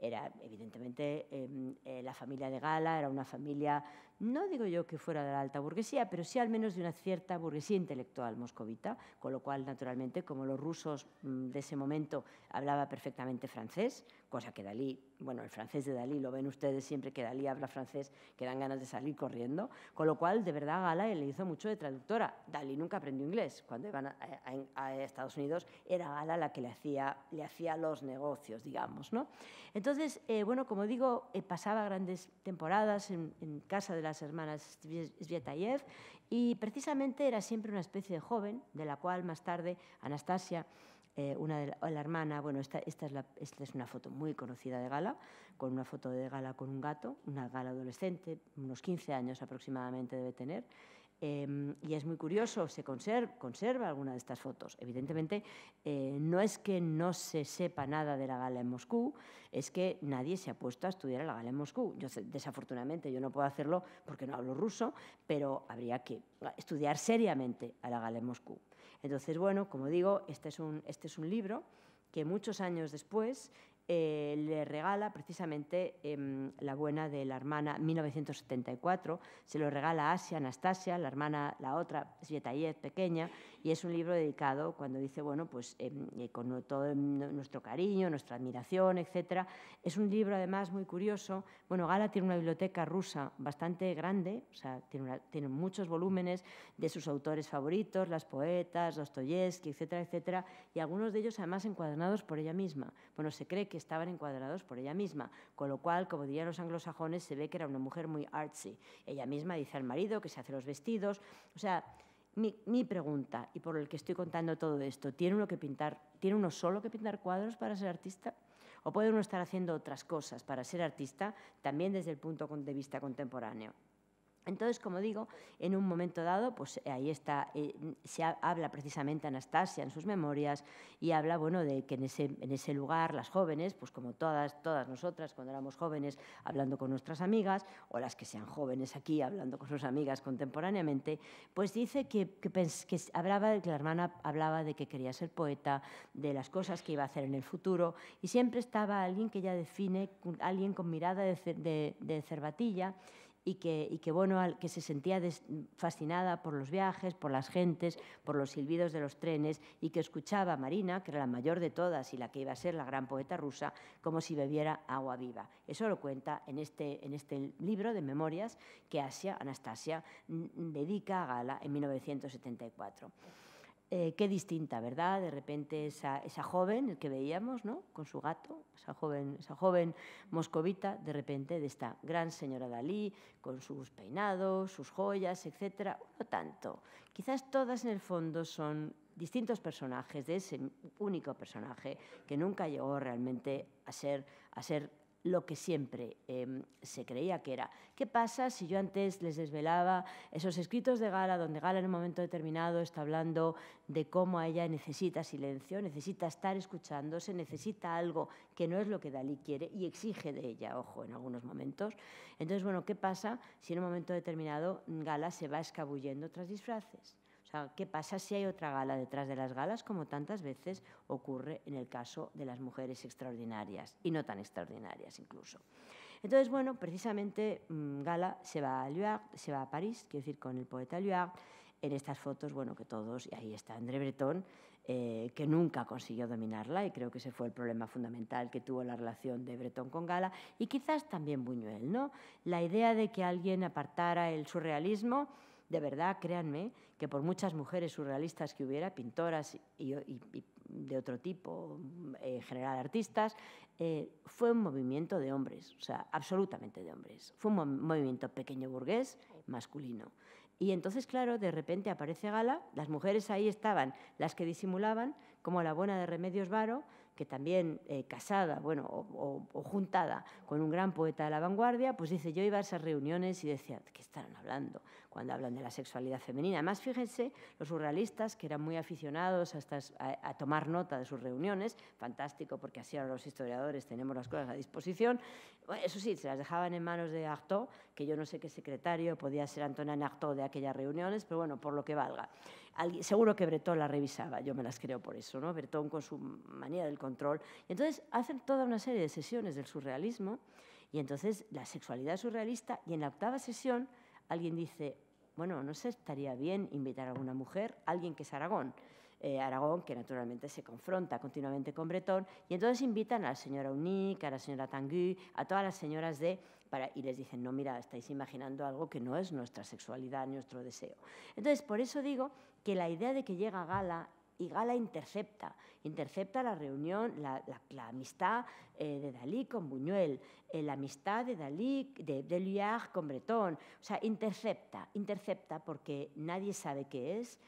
era evidentemente em, eh, la familia de Gala, era una familia no digo yo que fuera de la alta burguesía, pero sí al menos de una cierta burguesía intelectual moscovita, con lo cual, naturalmente, como los rusos mm, de ese momento hablaba perfectamente francés, cosa que Dalí, bueno, el francés de Dalí, lo ven ustedes siempre que Dalí habla francés, que dan ganas de salir corriendo, con lo cual, de verdad, Gala le hizo mucho de traductora. Dalí nunca aprendió inglés, cuando iban a, Estados Unidos era Gala la que le hacía, le hacía los negocios, digamos, ¿no? Entonces, eh, bueno, como digo, eh, pasaba grandes temporadas en, en, casa de las hermanas Svetayev y precisamente era siempre una especie de joven, de la cual más tarde Anastasia eh, una de la, hermana, bueno, esta, esta, es una foto muy conocida de gala, con una foto de gala con un gato, una gala adolescente, unos 15 años aproximadamente debe tener, em, y es muy curioso, se conserva, conserva alguna de estas fotos. Evidentemente, eh, no es que no se sepa nada de la gala en Moscú, es que nadie se ha puesto a estudiar la gala en Moscú. Yo, desafortunadamente, yo no puedo hacerlo porque no hablo ruso, pero habría que estudiar seriamente a la gala en Moscú. Entonces, bueno, como digo, este es un, este es un libro que muchos años después eh, le regala precisamente em, la buena de la hermana 1974, se lo regala a Asia, Anastasia, la hermana, la otra, Svetayev pequeña, y es un libro dedicado cuando dice, bueno, pues em, eh, con todo nuestro cariño, nuestra admiración, etcétera. Es un libro además muy curioso. Bueno, Gala tiene una biblioteca rusa bastante grande, o sea, tiene, tiene muchos volúmenes de sus autores favoritos, las poetas, Dostoyevsky, etcétera, etcétera, y algunos de ellos además encuadernados por ella misma. Bueno, se cree que estaban encuadernados por ella misma, con lo cual, como dirían los anglosajones, se ve que era una mujer muy artsy. Ella misma dice al marido que se hace los vestidos, o sea, mi, pregunta, y por el que estoy contando todo esto, ¿tiene que ¿tiene uno solo que pintar cuadros para ser artista? ¿O puede uno estar haciendo otras cosas para ser artista también desde el punto de vista contemporáneo? Entonces, como digo, en un momento dado, pues eh, ahí está, eh, se habla precisamente Anastasia en sus memorias y habla, bueno, de que en ese, lugar las jóvenes, pues como todas, todas nosotras cuando éramos jóvenes hablando con nuestras amigas, o las que sean jóvenes aquí hablando con sus amigas contemporáneamente, pues dice que, que, que que la hermana hablaba de que quería ser poeta, de las cosas que iba a hacer en el futuro, y siempre estaba alguien que ya define, alguien con mirada de, de, de cervatilla, y que, que se sentía fascinada por los viajes, por las gentes, por los silbidos de los trenes y que escuchaba a Marina, que era la mayor de todas y la que iba a ser la gran poeta rusa, como si bebiera agua viva. Eso lo cuenta en este, en este libro de memorias que Asia, Anastasia, mm, mm, dedica a Gala en 1974. Eh, qué distinta, ¿verdad? De repente esa, esa joven, el que veíamos, ¿no? Con su gato, esa joven, esa joven moscovita, de repente de esta gran señora Dalí, con sus peinados, sus joyas, etcétera. No tanto. Quizás todas en el fondo son distintos personajes de ese único personaje que nunca llegó realmente a ser, a ser lo que siempre em, se creía que era. ¿Qué pasa si yo antes les desvelaba esos escritos de Gala, donde Gala en un momento determinado está hablando de cómo a ella necesita silencio, necesita estar escuchándose, necesita algo que no es lo que Dalí quiere y exige de ella, ojo, en algunos momentos? Entonces, bueno, ¿qué pasa si en un momento determinado Gala se va escabullendo tras disfraces? O sea, ¿qué pasa si hay otra gala detrás de las galas, como tantas veces ocurre en el caso de las mujeres extraordinarias y no tan extraordinarias incluso? Entonces, bueno, precisamente mm, Gala se va a se va a París, quiero decir, con el poeta Luard, en estas fotos, bueno, que todos, y ahí está André Breton, eh, que nunca consiguió dominarla, y creo que ese fue el problema fundamental que tuvo la relación de Breton con Gala, y quizás también Buñuel, ¿no? La idea de que alguien apartara el surrealismo de verdad, créanme, que por muchas mujeres surrealistas que hubiera, pintoras y, de otro tipo, eh, en general artistas, eh, fue un movimiento de hombres, o sea, absolutamente de hombres. Fue un movimiento pequeño burgués, masculino. Y entonces, claro, de repente aparece Gala, las mujeres ahí estaban, las que disimulaban, como la buena de Remedios Varo, que también eh, casada, bueno, o, juntada con un gran poeta de la vanguardia, pues dice, yo iba a esas reuniones y decía, ¿qué estaban hablando cuando hablan de la sexualidad femenina? Además, fíjense, los surrealistas, que eran muy aficionados a, a, a tomar nota de sus reuniones, fantástico, porque así ahora los historiadores tenemos las cosas a disposición, eso sí, se las dejaban en manos de Artaud, que yo no sé qué secretario podía ser Antonin Artaud de aquellas reuniones, pero bueno, por lo que valga seguro que Bretón la revisaba, yo me las creo por eso, ¿no? Bretón con su manía del control. Y entonces hacen toda una serie de sesiones del surrealismo y entonces la sexualidad surrealista y en la octava sesión alguien dice, bueno, no sé, estaría bien invitar a una mujer, alguien que es Aragón. Eh, Aragón, que naturalmente se confronta continuamente con Bretón, y entonces invitan a la señora Unique, a la señora Tanguy, a todas las señoras de y les dicen, no, mira, estáis imaginando algo que no es nuestra sexualidad, nuestro deseo. Entonces, por eso digo que la idea de que llega Gala y Gala intercepta, intercepta la reunión, la amistad, eh, de Dalí con Buñuel, eh, la amistad de Dalí, de con bretón O sea, intercepta, intercepta porque nadie sabe qué es,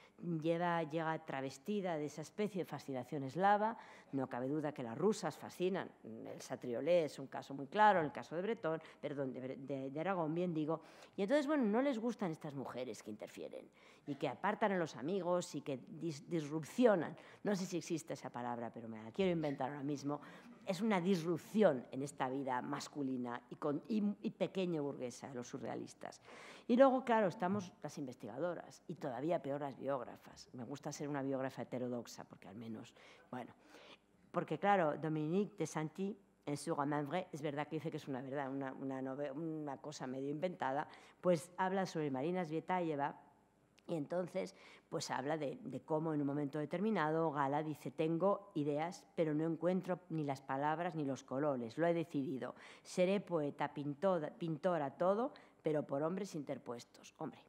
lleva, llega travestida de esa especie de fascinación eslava, no cabe duda que las rusas fascinan, el satriolé es un caso muy claro, el caso de bretón perdón, de, Aragón, bien digo, y entonces, bueno, no les gustan estas mujeres que interfieren y que apartan a los amigos y que disrupcionan, no sé si existe esa palabra, pero me la quiero inventar ahora mismo, es una disrupción en esta vida masculina y, con, burguesa de los surrealistas. Y luego, claro, estamos las investigadoras y todavía peor las biógrafas. Me gusta ser una biógrafa heterodoxa porque al menos, bueno, porque claro, Dominique de Santi en su es verdad que dice que es una verdad, una, cosa medio inventada, pues habla sobre Marina Svietayeva, y entonces, pues habla de, cómo en un momento determinado Gala dice, tengo ideas, pero no encuentro ni las palabras ni los colores, lo he decidido. Seré poeta, pintor, pintora, todo, pero por hombres interpuestos. Hombre,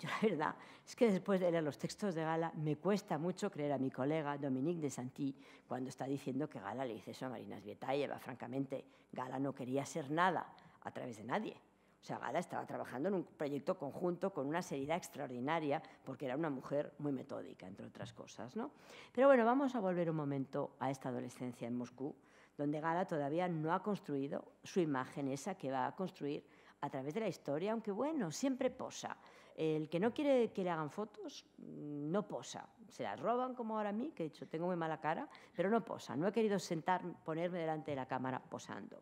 yo la verdad es que después de leer los textos de Gala me cuesta mucho creer a mi colega Dominique de Santi cuando está diciendo que Gala le dice eso a Marina Svietayeva, Francamente, Gala no quería ser nada a través de nadie o sea, Gala estaba trabajando en un proyecto conjunto con una seriedad extraordinaria, porque era una mujer muy metódica, entre otras cosas. ¿no? Pero bueno, vamos a volver un momento a esta adolescencia en Moscú, donde Gala todavía no ha construido su imagen esa que va a construir a través de la historia, aunque bueno, siempre posa. El que no quiere que le hagan fotos, mm, no posa. Se las roban como ahora a mí, que he dicho, tengo muy mala cara, pero no posa. No he querido sentar, ponerme delante de la cámara posando.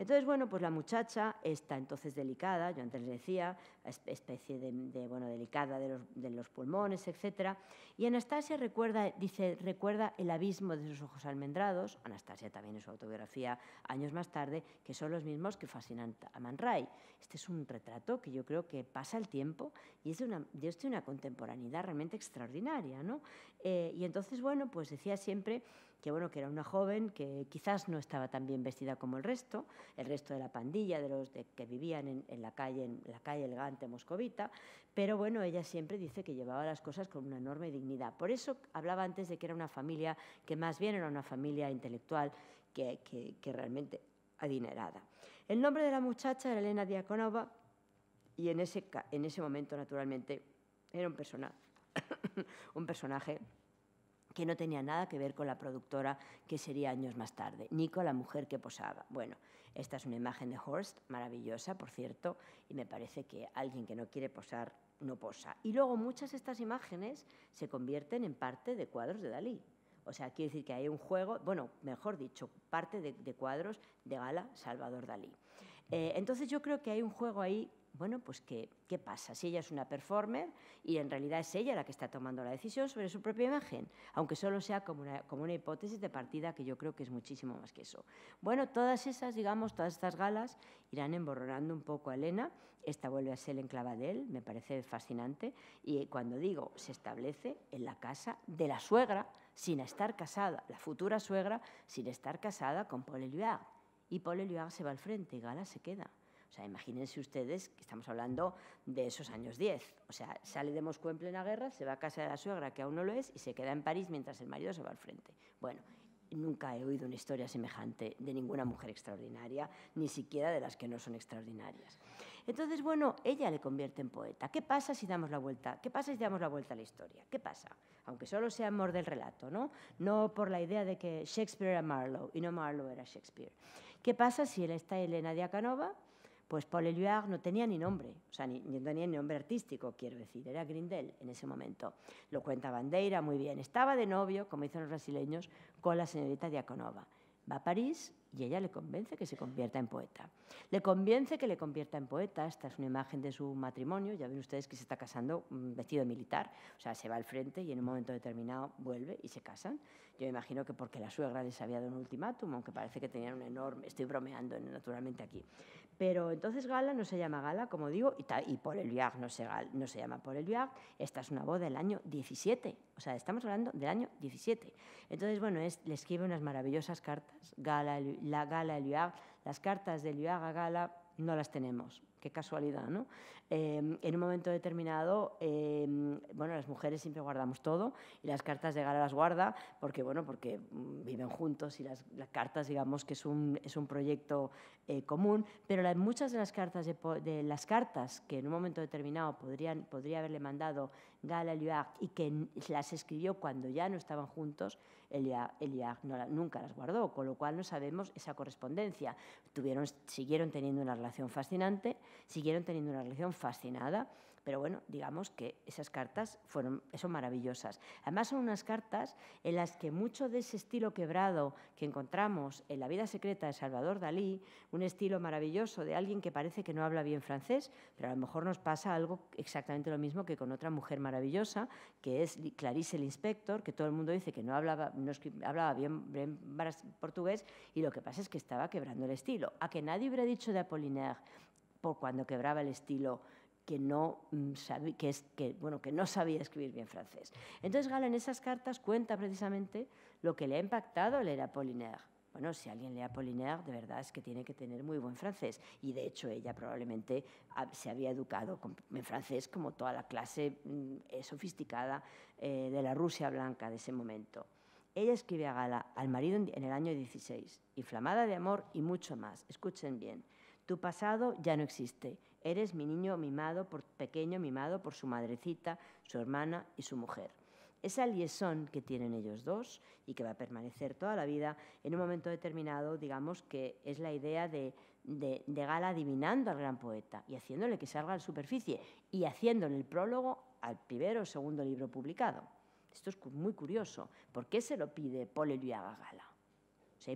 Entonces, bueno, pues la muchacha está entonces delicada, yo antes les decía, especie de, bueno, delicada de los, pulmones, etc. Y Anastasia recuerda, dice, recuerda el abismo de sus ojos almendrados, Anastasia también en su autobiografía años más tarde, que son los mismos que fascinan a Man Ray. Este es un retrato que yo creo que pasa el tiempo y es de una, este, una contemporaneidad realmente extraordinaria, ¿no? Eh, y entonces, bueno, pues decía siempre que bueno, que era una joven que quizás no estaba tan bien vestida como el resto, el resto de la pandilla, de los de, que vivían en, la calle, en la calle elegante moscovita, pero bueno, ella siempre dice que llevaba las cosas con una enorme dignidad. Por eso hablaba antes de que era una familia que más bien era una familia intelectual que, que, realmente adinerada. El nombre de la muchacha era Elena Diakonova y en ese, en ese momento, naturalmente, era un personaje, un personaje que no tenía nada que ver con la productora que sería años más tarde, ni con la mujer que posaba. Bueno, esta es una imagen de Horst, maravillosa, por cierto, y me parece que alguien que no quiere posar no posa. Y luego muchas de estas imágenes se convierten en parte de cuadros de Dalí. O sea, quiere decir que hay un juego, bueno, mejor dicho, parte de, cuadros de Gala Salvador Dalí. Eh, entonces yo creo que hay un juego ahí bueno, pues ¿qué, pasa? Si ella es una performer y en realidad es ella la que está tomando la decisión sobre su propia imagen, aunque solo sea como una, hipótesis de partida que yo creo que es muchísimo más que eso. Bueno, todas esas, digamos, todas estas galas irán emborronando un poco a Elena. Esta vuelve a ser el enclavadel, me parece fascinante. Y cuando digo se establece en la casa de la suegra, sin estar casada, la futura suegra, sin estar casada con Paul Eluard. Y Paul Eluard se va al frente y Gala se queda. O sea, imagínense ustedes que estamos hablando de esos años 10. O sea, sale de Moscú en plena guerra, se va a casa de la suegra, que aún no lo es, y se queda en París mientras el marido se va al frente. Bueno, nunca he oído una historia semejante de ninguna mujer extraordinaria, ni siquiera de las que no son extraordinarias. Entonces, bueno, ella le convierte en poeta. ¿Qué pasa si damos la vuelta? ¿Qué pasa si damos la vuelta a la historia? ¿Qué pasa? Aunque solo sea amor del relato, ¿no? No por la idea de que Shakespeare era Marlowe y no Marlowe era Shakespeare. ¿Qué pasa si él está Elena de Acanova? Pues Paul Eluard no tenía ni nombre, o sea, ni, tenía ni nombre artístico, quiero decir, era Grindel en ese momento. Lo cuenta Bandeira muy bien. Estaba de novio, como dicen los brasileños, con la señorita Diaconova. Va a París y ella le convence que se convierta en poeta. Le convence que le convierta en poeta. Esta es una imagen de su matrimonio. Ya ven ustedes que se está casando mm, vestido de militar. O sea, se va al frente y en un momento determinado vuelve y se casan. Yo imagino que porque la suegra les había dado un ultimátum, aunque parece que tenían un enorme... Estoy bromeando naturalmente aquí. Pero entonces gala no se llama gala, como digo, y, y por el no se, llama por el Esta es una voz del año 17, o sea, estamos hablando del año 17. Entonces, bueno, es, le escribe unas maravillosas cartas, gala, la gala, el las cartas de viaje a gala no las tenemos, qué casualidad, ¿no? Em, en un momento determinado, em, bueno, las mujeres siempre guardamos todo y las cartas de Gala las guarda porque, bueno, porque mm, viven juntos y las, cartas, digamos, que es un, es un proyecto eh, común, pero muchas de las, cartas de, las cartas que en un momento determinado podrían, podría haberle mandado Gala y que las escribió cuando ya no estaban juntos, Elia, nunca las guardó, con lo cual no sabemos esa correspondencia. Tuvieron, siguieron teniendo una relación fascinante, siguieron teniendo una relación fascinada pero bueno, digamos que esas cartas fueron, son maravillosas. Además son unas cartas en las que mucho de ese estilo quebrado que encontramos en La vida secreta de Salvador Dalí, un estilo maravilloso de alguien que parece que no habla bien francés, pero a lo mejor nos pasa algo exactamente lo mismo que con otra mujer maravillosa, que es Clarice el Inspector, que todo el mundo dice que no hablaba, hablaba bien, portugués y lo que pasa es que estaba quebrando el estilo. A que nadie hubiera dicho de Apollinaire por cuando quebraba el estilo que no, mm, sabía, que, es, que, bueno, que no sabía escribir bien francés. Entonces Gala en esas cartas cuenta precisamente lo que le ha impactado leer a Polinaire. Bueno, si alguien lee a Polinaire, de verdad es que tiene que tener muy buen francés. Y de hecho, ella probablemente se había educado en francés como toda la clase mm, eh, sofisticada eh, de la Rusia blanca de ese momento. Ella escribe a Gala al marido en el año 16, inflamada de amor y mucho más. Escuchen bien, tu pasado ya no existe Eres mi niño mimado, por, pequeño mimado por su madrecita, su hermana y su mujer. Esa liaison que tienen ellos dos y que va a permanecer toda la vida, en un momento determinado, digamos que es la idea de, Gala adivinando al gran poeta y haciéndole que salga a la superficie y haciéndole el prólogo al primero o segundo libro publicado. Esto es muy curioso. ¿Por qué se lo pide Paul a Gala?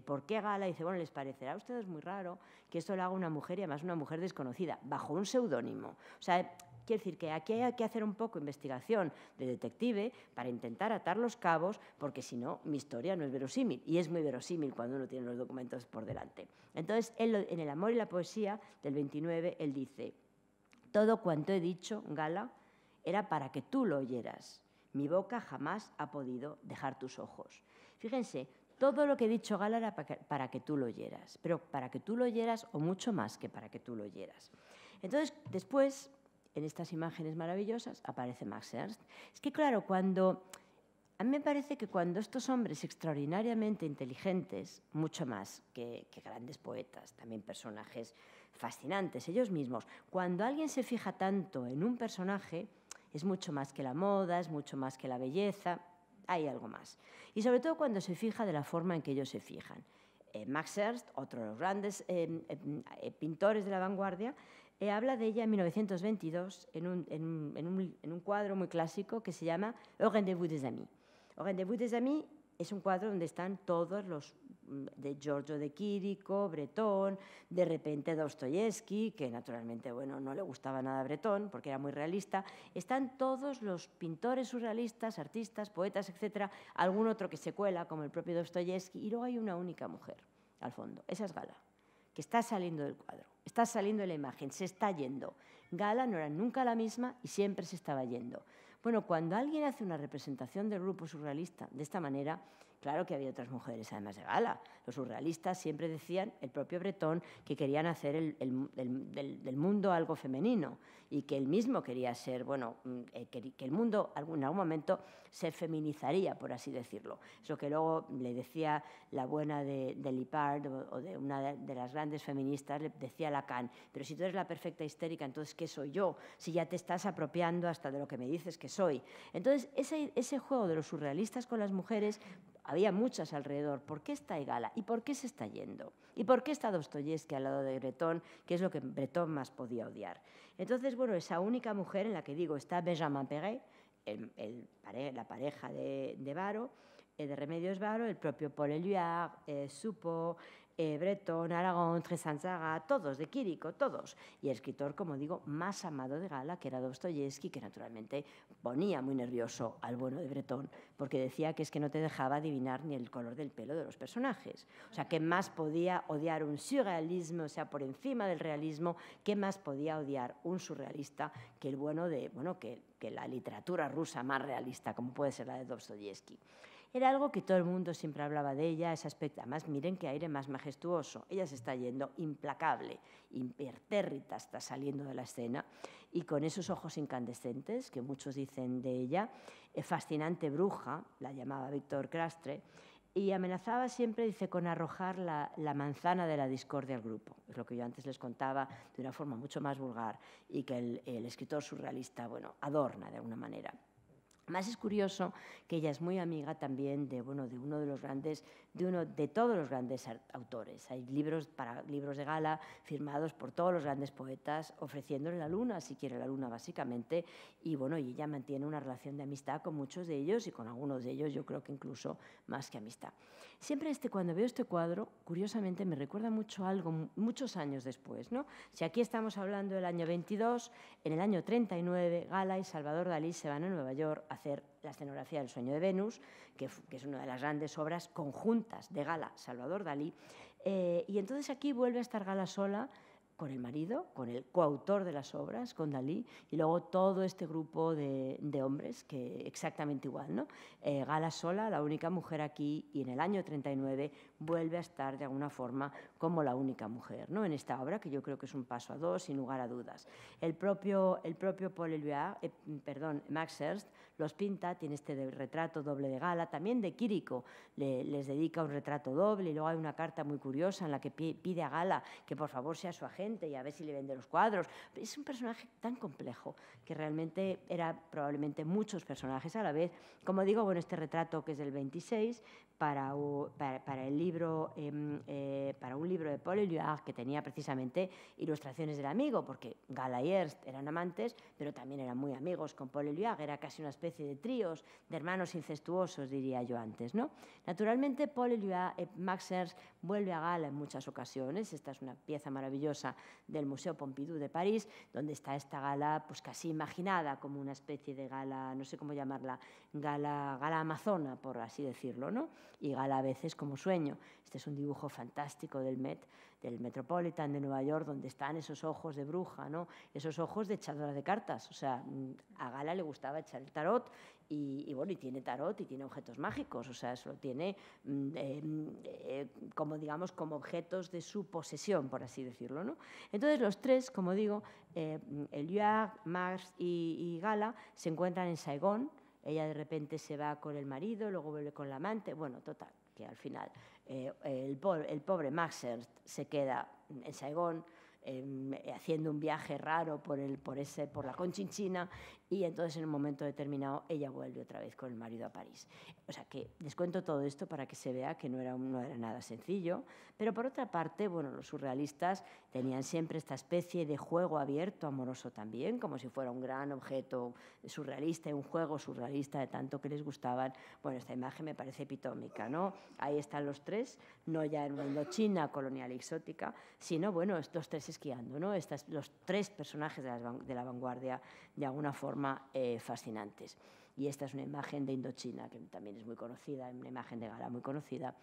por qué Gala? dice, bueno, les parecerá a ustedes muy raro que esto lo haga una mujer y además una mujer desconocida, bajo un seudónimo. O sea, quiere decir que aquí hay que hacer un poco investigación de detective para intentar atar los cabos, porque si no, mi historia no es verosímil. Y es muy verosímil cuando uno tiene los documentos por delante. Entonces, él, en El amor y la poesía del 29, él dice, todo cuanto he dicho, Gala, era para que tú lo oyeras. Mi boca jamás ha podido dejar tus ojos. Fíjense, todo lo que he dicho, Gala, era para que, tú lo oyeras, pero para que tú lo oyeras o mucho más que para que tú lo oyeras. Entonces, después, en estas imágenes maravillosas, aparece Max Ernst. Es que, claro, cuando... A mí me parece que cuando estos hombres extraordinariamente inteligentes, mucho más que grandes poetas, también personajes fascinantes ellos mismos, cuando alguien se fija tanto en un personaje, es mucho más que la moda, es mucho más que la belleza, hay algo más. Y sobre todo cuando se fija de la forma en que ellos se fijan. Eh, Max Ernst, otro de los grandes eh, eh, pintores de la vanguardia, habla de ella en 1922 en un, cuadro muy clásico que se llama Au rendez-vous des amis. Au rendez-vous des amis es un cuadro donde están todos los de Giorgio de Quirico, Bretón, de repente Dostoyevsky, que naturalmente bueno, no le gustaba nada a Bretón porque era muy realista. Están todos los pintores surrealistas, artistas, poetas, etcétera, algún otro que se cuela, como el propio Dostoyevsky, y luego hay una única mujer al fondo, esa es Gala, que está saliendo del cuadro, está saliendo de la imagen, se está yendo. Gala no era nunca la misma y siempre se estaba yendo. Bueno, cuando alguien hace una representación del grupo surrealista de esta manera, Claro que había otras mujeres, además de Gala. Los surrealistas siempre decían, el propio Bretón, que querían hacer del, mundo algo femenino y que él mismo quería ser, bueno, mm, eh, que, el mundo en algún momento se feminizaría, por así decirlo. lo que luego le decía la buena de, de Lippard o de una de las grandes feministas, le decía Lacan, pero si tú eres la perfecta histérica, entonces ¿qué soy yo? Si ya te estás apropiando hasta de lo que me dices que soy. Entonces, ese juego de los surrealistas con las mujeres había muchas alrededor. ¿Por qué está Egala? ¿Y por qué se está yendo? ¿Y por qué está Dostoyevsky al lado de Bretón, que es lo que Bretón más podía odiar? Entonces, bueno, esa única mujer en la que digo está Benjamin Perret, la pareja de, de Varo, eh, de Remedios Varo, el propio Paul Eluard, eh, Supo, Bretón, Aragón, Tresanzaga, todos, de Quirico, todos. Y el escritor, como digo, más amado de Gala, que era Dostoyevsky, que naturalmente ponía muy nervioso al bueno de Bretón, porque decía que es que no te dejaba adivinar ni el color del pelo de los personajes. O sea, ¿qué más podía odiar un surrealismo, o sea, por encima del realismo, qué más podía odiar un surrealista que el bueno de, bueno, que, que la literatura rusa más realista, como puede ser la de Dostoyevsky. Era algo que todo el mundo siempre hablaba de ella, ese aspecto. Además, miren qué aire más majestuoso. Ella se está yendo implacable, impertérrita, está saliendo de la escena y con esos ojos incandescentes que muchos dicen de ella, eh, fascinante bruja, la llamaba Víctor Crastre, y amenazaba siempre, dice, con arrojar la, manzana de la discordia al grupo. Es lo que yo antes les contaba de una forma mucho más vulgar y que el, el escritor surrealista, bueno, adorna de alguna manera. Más es curioso que ella es muy amiga también de, bueno, de uno de los grandes de uno de todos los grandes autores. Hay libros para libros de gala firmados por todos los grandes poetas ofreciéndole la luna, si quiere la luna básicamente, y bueno, ella mantiene una relación de amistad con muchos de ellos y con algunos de ellos yo creo que incluso más que amistad. Siempre este cuando veo este cuadro, curiosamente me recuerda mucho algo muchos años después, ¿no? Si aquí estamos hablando del año 22, en el año 39 Gala y Salvador Dalí se van a Nueva York a hacer la escenografía del sueño de Venus, que, es una de las grandes obras conjuntas de Gala Salvador Dalí. Eh, y entonces aquí vuelve a estar Gala sola con el marido, con el coautor de las obras, con Dalí, y luego todo este grupo de, hombres, que exactamente igual, ¿no? Eh, gala sola, la única mujer aquí, y en el año 39 vuelve a estar de alguna forma como la única mujer, ¿no? En esta obra, que yo creo que es un paso a dos, sin lugar a dudas. El propio, el propio Paul Eluard, eh, perdón, Max Ernst, los pinta, tiene este retrato doble de gala, también de Quirico les dedica un retrato doble y luego hay una carta muy curiosa en la que pide a Gala que por favor sea su agente y a ver si le vende los cuadros. Es un personaje tan complejo que realmente era probablemente muchos personajes a la vez. Como digo, bueno, este retrato que es del 26, para, para, el libro, em, eh, para un libro de Paul Éluard que tenía precisamente ilustraciones del amigo, porque Gala y Ernst eran amantes, pero también eran muy amigos con Paul Éluard, era casi una especie de tríos, de hermanos incestuosos, diría yo antes. ¿no? Naturalmente, Paul Éluard, eh, Max Ernst vuelve a gala en muchas ocasiones. Esta es una pieza maravillosa del Museo Pompidou de París, donde está esta gala pues casi imaginada como una especie de gala, no sé cómo llamarla, gala, gala amazona, por así decirlo, ¿no? y gala a veces como sueño. Este es un dibujo fantástico del Met, del Metropolitan de Nueva York, donde están esos ojos de bruja, ¿no? esos ojos de echadora de cartas. O sea, a Gala le gustaba echar el tarot y, bueno, y tiene tarot y tiene objetos mágicos, o sea, eso lo tiene mm, em, eh, como digamos como objetos de su posesión, por así decirlo. ¿no? Entonces los tres, como digo, eh, Max y, Gala se encuentran en Saigón, ella de repente se va con el marido, luego vuelve con la amante, bueno, total, que al final eh, el, el, pobre Maxer se queda en Saigón Em, haciendo un viaje raro por, el, por, ese, por la conchinchina y entonces en un momento determinado ella vuelve otra vez con el marido a París. O sea que les cuento todo esto para que se vea que no era, no era nada sencillo, pero por otra parte, bueno, los surrealistas tenían siempre esta especie de juego abierto, amoroso también, como si fuera un gran objeto surrealista, un juego surrealista de tanto que les gustaban. Bueno, esta imagen me parece epitómica, ¿no? Ahí están los tres, no ya en una China colonial exótica, sino, bueno, estos tres esquiando. ¿no? Estas, los tres personajes de la, vanguardia, de alguna forma, eh, fascinantes. Y esta es una imagen de Indochina, que también es muy conocida, una imagen de Gala muy conocida.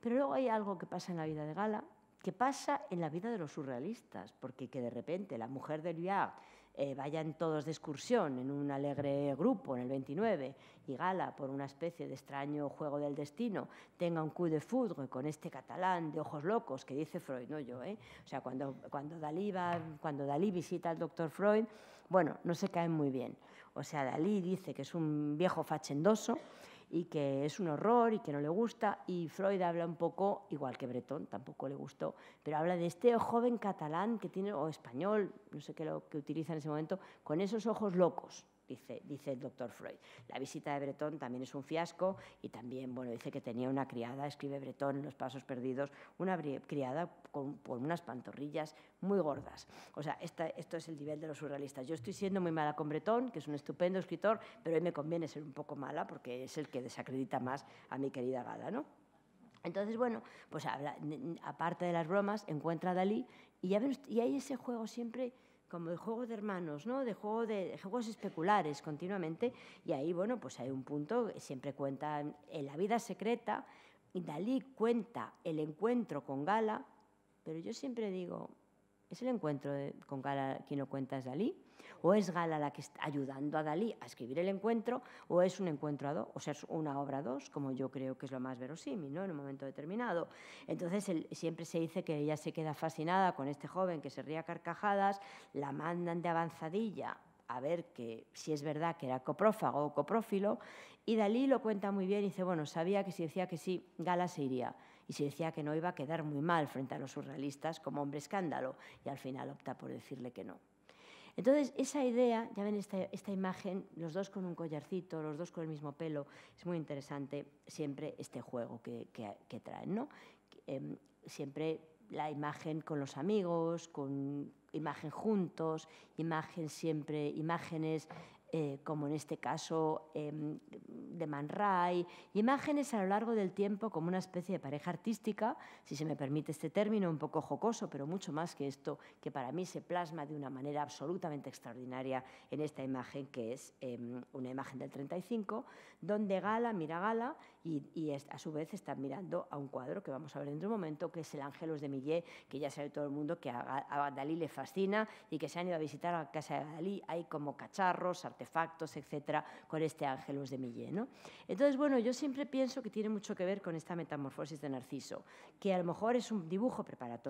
Pero luego hay algo que pasa en la vida de Gala, que pasa en la vida de los surrealistas, porque que de repente la mujer de viaje eh, vayan todos de excursión en un alegre grupo en el 29 y Gala, por una especie de extraño juego del destino, tenga un coup de foudre con este catalán de ojos locos que dice Freud, no yo, ¿eh? O sea, cuando, cuando, Dalí va, cuando Dalí visita al doctor Freud, bueno, no se caen muy bien. O sea, Dalí dice que es un viejo fachendoso y que es un horror y que no le gusta. Y Freud habla un poco, igual que bretón tampoco le gustó, pero habla de este joven catalán que tiene, o español, no sé qué lo que utiliza en ese momento, con esos ojos locos. Dice, dice el doctor Freud. La visita de bretón también es un fiasco y también bueno, dice que tenía una criada, escribe bretón en Los Pasos Perdidos, una criada con, unas pantorrillas muy gordas. O sea, esto es el nivel de los surrealistas. Yo estoy siendo muy mala con Bretón, que es un estupendo escritor, pero a mí me conviene ser un poco mala porque es el que desacredita más a mi querida Gala, ¿no? Entonces, bueno, pues aparte de las bromas, encuentra a Dalí y, ya y hay ese juego siempre como de juego de hermanos, ¿no? De juego de, juegos especulares continuamente y ahí bueno, pues hay un punto siempre cuenta en la vida secreta y Dalí cuenta el encuentro con Gala pero yo siempre digo, ¿es el encuentro con Gala quien lo cuenta es Dalí? ¿O es Gala la que está ayudando a Dalí a escribir el encuentro? ¿O es un encuentro a dos? O sea, es una obra a dos, como yo creo que es lo más verosímil, ¿no? En un momento determinado. Entonces, siempre se dice que ella se queda fascinada con este joven que se ría a carcajadas, la mandan de avanzadilla a ver que si es verdad que era coprófago o coprófilo, y Dalí lo cuenta muy bien y dice, bueno, sabía que si decía que sí, Gala se iría y se decía que no iba a quedar muy mal frente a los surrealistas como hombre escándalo y al final opta por decirle que no. Entonces, esa idea, ya ven esta, esta, imagen, los dos con un collarcito, los dos con el mismo pelo, es muy interesante siempre este juego que, traen, ¿no? Em, siempre la imagen con los amigos, con imagen juntos, imagen siempre, imágenes eh, como en este caso em, de Man Ray, imágenes a lo largo del tiempo como una especie de pareja artística, si se me permite este término, un poco jocoso, pero mucho más que esto, que para mí se plasma de una manera absolutamente extraordinaria en esta imagen, que es em, una imagen del 35, donde Gala mira Gala y, a su vez están mirando a un cuadro que vamos a ver en de un momento, que es el Ángelus de Millet, que ya sabe todo el mundo que a, Dalí le fascina y que se han ido a visitar a casa de Dalí. Hay como cacharros, artefactos, etcétera, con este Ángelus de Millet. ¿no? Entonces, bueno, yo siempre pienso que tiene mucho que ver con esta metamorfosis de Narciso, que a lo mejor es un dibujo preparatorio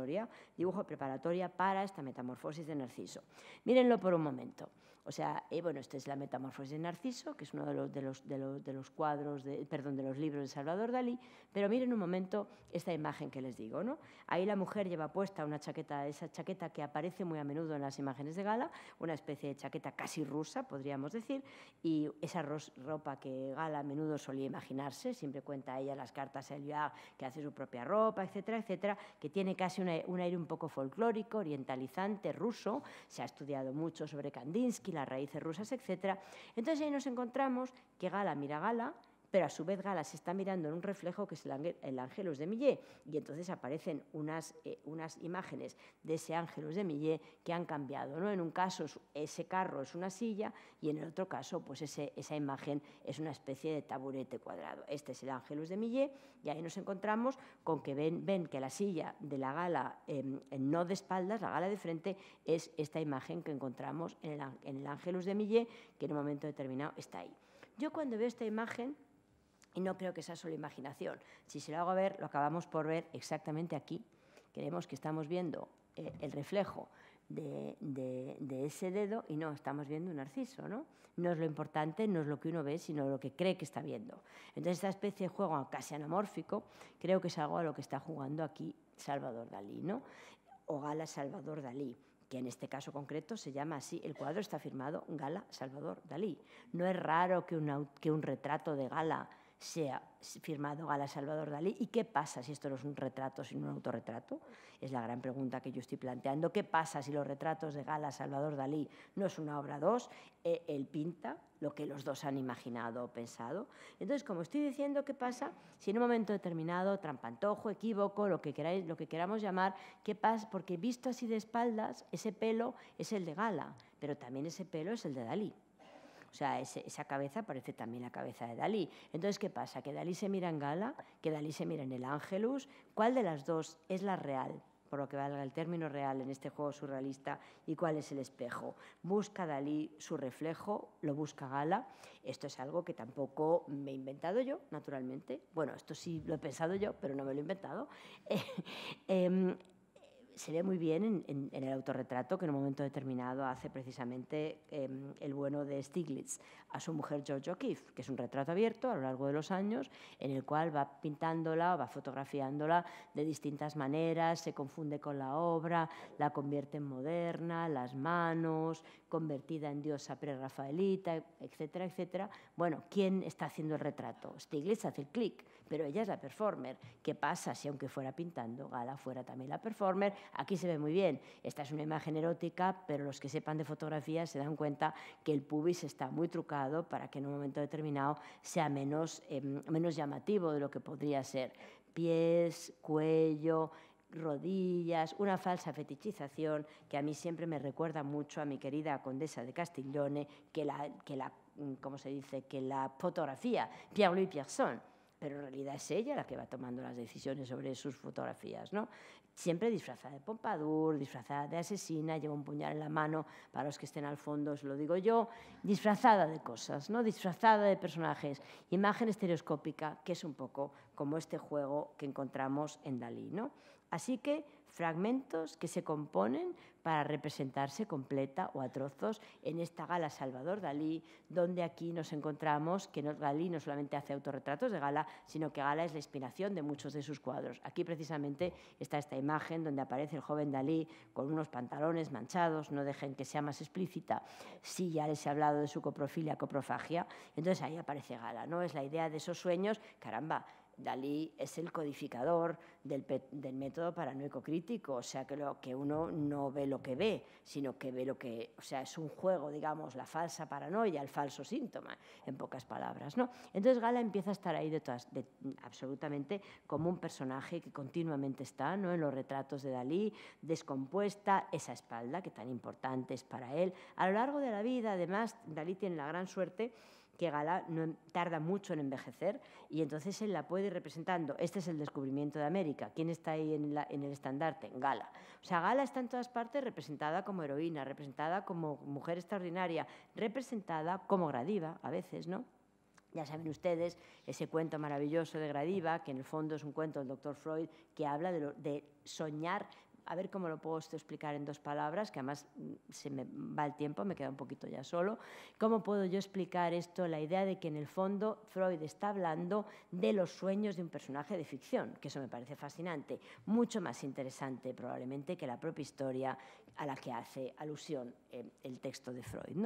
dibujo preparatoria para esta metamorfosis de Narciso. Mírenlo por un momento. O sea, eh, bueno, esta es La Metamorfosis de Narciso, que es uno de los, los, de los, cuadros, de, perdón, de los libros de Salvador Dalí, pero miren un momento esta imagen que les digo, ¿no? Ahí la mujer lleva puesta una chaqueta, esa chaqueta que aparece muy a menudo en las imágenes de gala, una especie de chaqueta casi rusa, podríamos decir, y esa ropa que Gala a menudo solía imaginarse, siempre cuenta ella las cartas a Eliar, que hace su propia ropa, etcétera, etcétera, que tiene casi un aire un poco folclórico, orientalizante, ruso, se ha estudiado mucho sobre Kandinsky, las raíces rusas, etcétera. Entonces ahí nos encontramos que Gala mira Gala pero a su vez Gala se está mirando en un reflejo que es el, Ángelus de Millet, y entonces aparecen unas, eh, unas imágenes de ese Ángelus de Millet que han cambiado. ¿no? En un caso ese carro es una silla y en el otro caso pues esa imagen es una especie de taburete cuadrado. Este es el Ángelus de Millet y ahí nos encontramos con que ven, ven que la silla de la Gala, em, eh, no de espaldas, la Gala de frente, es esta imagen que encontramos en el, en el Ángelus de Millet, que en un momento determinado está ahí. Yo cuando veo esta imagen y no creo que sea solo imaginación. Si se lo hago a ver, lo acabamos por ver exactamente aquí. Creemos que estamos viendo eh, el reflejo de, ese dedo y no, estamos viendo un narciso, ¿no? No es lo importante, no es lo que uno ve, sino lo que cree que está viendo. Entonces, esta especie de juego casi anamórfico creo que es algo a lo que está jugando aquí Salvador Dalí, ¿no? O Gala Salvador Dalí, que en este caso concreto se llama así. El cuadro está firmado Gala Salvador Dalí. No es raro que que un retrato de Gala sea firmado Gala Salvador Dalí. ¿Y qué pasa si esto no es un retrato, sino un autorretrato? Es la gran pregunta que yo estoy planteando. ¿Qué pasa si los retratos de Gala Salvador Dalí no es una obra dos? Eh, él pinta lo que los dos han imaginado o pensado. Entonces, como estoy diciendo, ¿qué pasa si en un momento determinado, trampantojo, equívoco, lo que, queráis, lo que queramos llamar, qué pasa? Porque visto así de espaldas, ese pelo es el de Gala, pero también ese pelo es el de Dalí sea, esa cabeza parece también la cabeza de Dalí. Entonces, ¿qué pasa? ¿Que Dalí se mira en Gala? ¿Que Dalí se mira en el Ángelus? ¿Cuál de las dos es la real? por lo que valga el término real en este juego surrealista, y cuál es el espejo. Busca Dalí su reflejo, lo busca Gala. Esto es algo que tampoco me he inventado yo, naturalmente. Bueno, esto sí lo he pensado yo, pero no me lo he inventado. Eh, em, se ve muy bien en, el autorretrato que en un momento determinado hace precisamente em, el bueno de Stiglitz a su mujer George O'Keeffe, que es un retrato abierto a lo largo de los años, en el cual va pintándola va fotografiándola de distintas maneras, se confunde con la obra, la convierte en moderna, las manos, convertida en diosa prerrafaelita, etcétera, etcétera. Bueno, ¿quién está haciendo el retrato? Stiglitz hace el clic, pero ella es la performer. ¿Qué pasa si aunque fuera pintando, Gala fuera también la performer? Aquí se ve muy bien. Esta es una imagen erótica, pero los que sepan de fotografía se dan cuenta que el pubis está muy trucado para que en un momento determinado sea menos, eh, llamativo de lo que podría ser. Pies, cuello, rodillas, una falsa fetichización que a mí siempre me recuerda mucho a mi querida condesa de Castiglione, que la, que la mm, ¿cómo se dice?, que la fotografía, Pierre-Louis Pierson pero en realidad es ella la que va tomando las decisiones sobre sus fotografías, ¿no? Siempre disfrazada de Pompadour, disfrazada de asesina, lleva un puñal en la mano, para los que estén al fondo os lo digo yo, disfrazada de cosas, ¿no? Disfrazada de personajes, imagen estereoscópica, que es un poco como este juego que encontramos en Dalí, ¿no? Así que fragmentos que se componen para representarse completa o a trozos en esta gala Salvador Dalí, donde aquí nos encontramos que Dalí no solamente hace autorretratos de Gala, sino que Gala es la inspiración de muchos de sus cuadros. Aquí precisamente está esta imagen donde aparece el joven Dalí con unos pantalones manchados, no dejen que sea más explícita, sí ya les he hablado de su coprofilia, coprofagia, entonces ahí aparece Gala, ¿no? Es la idea de esos sueños, caramba, Dalí es el codificador del, método paranoico crítico, o sea que, lo, que uno no ve lo que ve, sino que ve lo que, o sea, es un juego, digamos, la falsa paranoia, el falso síntoma, en pocas palabras, ¿no? Entonces Gala empieza a estar ahí absolutamente como un personaje que continuamente está, ¿no? En los retratos de Dalí, descompuesta, esa espalda que tan importante es para él. A lo largo de la vida, además, Dalí tiene la gran suerte que Gala no tarda mucho en envejecer y entonces él la puede ir representando. Este es el descubrimiento de América. ¿Quién está ahí en, el estandarte? Gala. O sea, Gala está en todas partes representada como heroína, representada como mujer extraordinaria, representada como gradiva a veces, ¿no? Ya saben ustedes ese cuento maravilloso de Gradiva, que en el fondo es un cuento del doctor Freud, que habla de soñar a ver cómo lo puedo explicar en dos palabras, que además mm, se me va el tiempo, me queda un poquito ya solo. ¿Cómo puedo yo explicar esto? La idea de que en el fondo Freud está hablando de los sueños de un personaje de ficción, que eso me parece fascinante, mucho más interesante probablemente que la propia historia a la que hace alusión eh, el texto de Freud.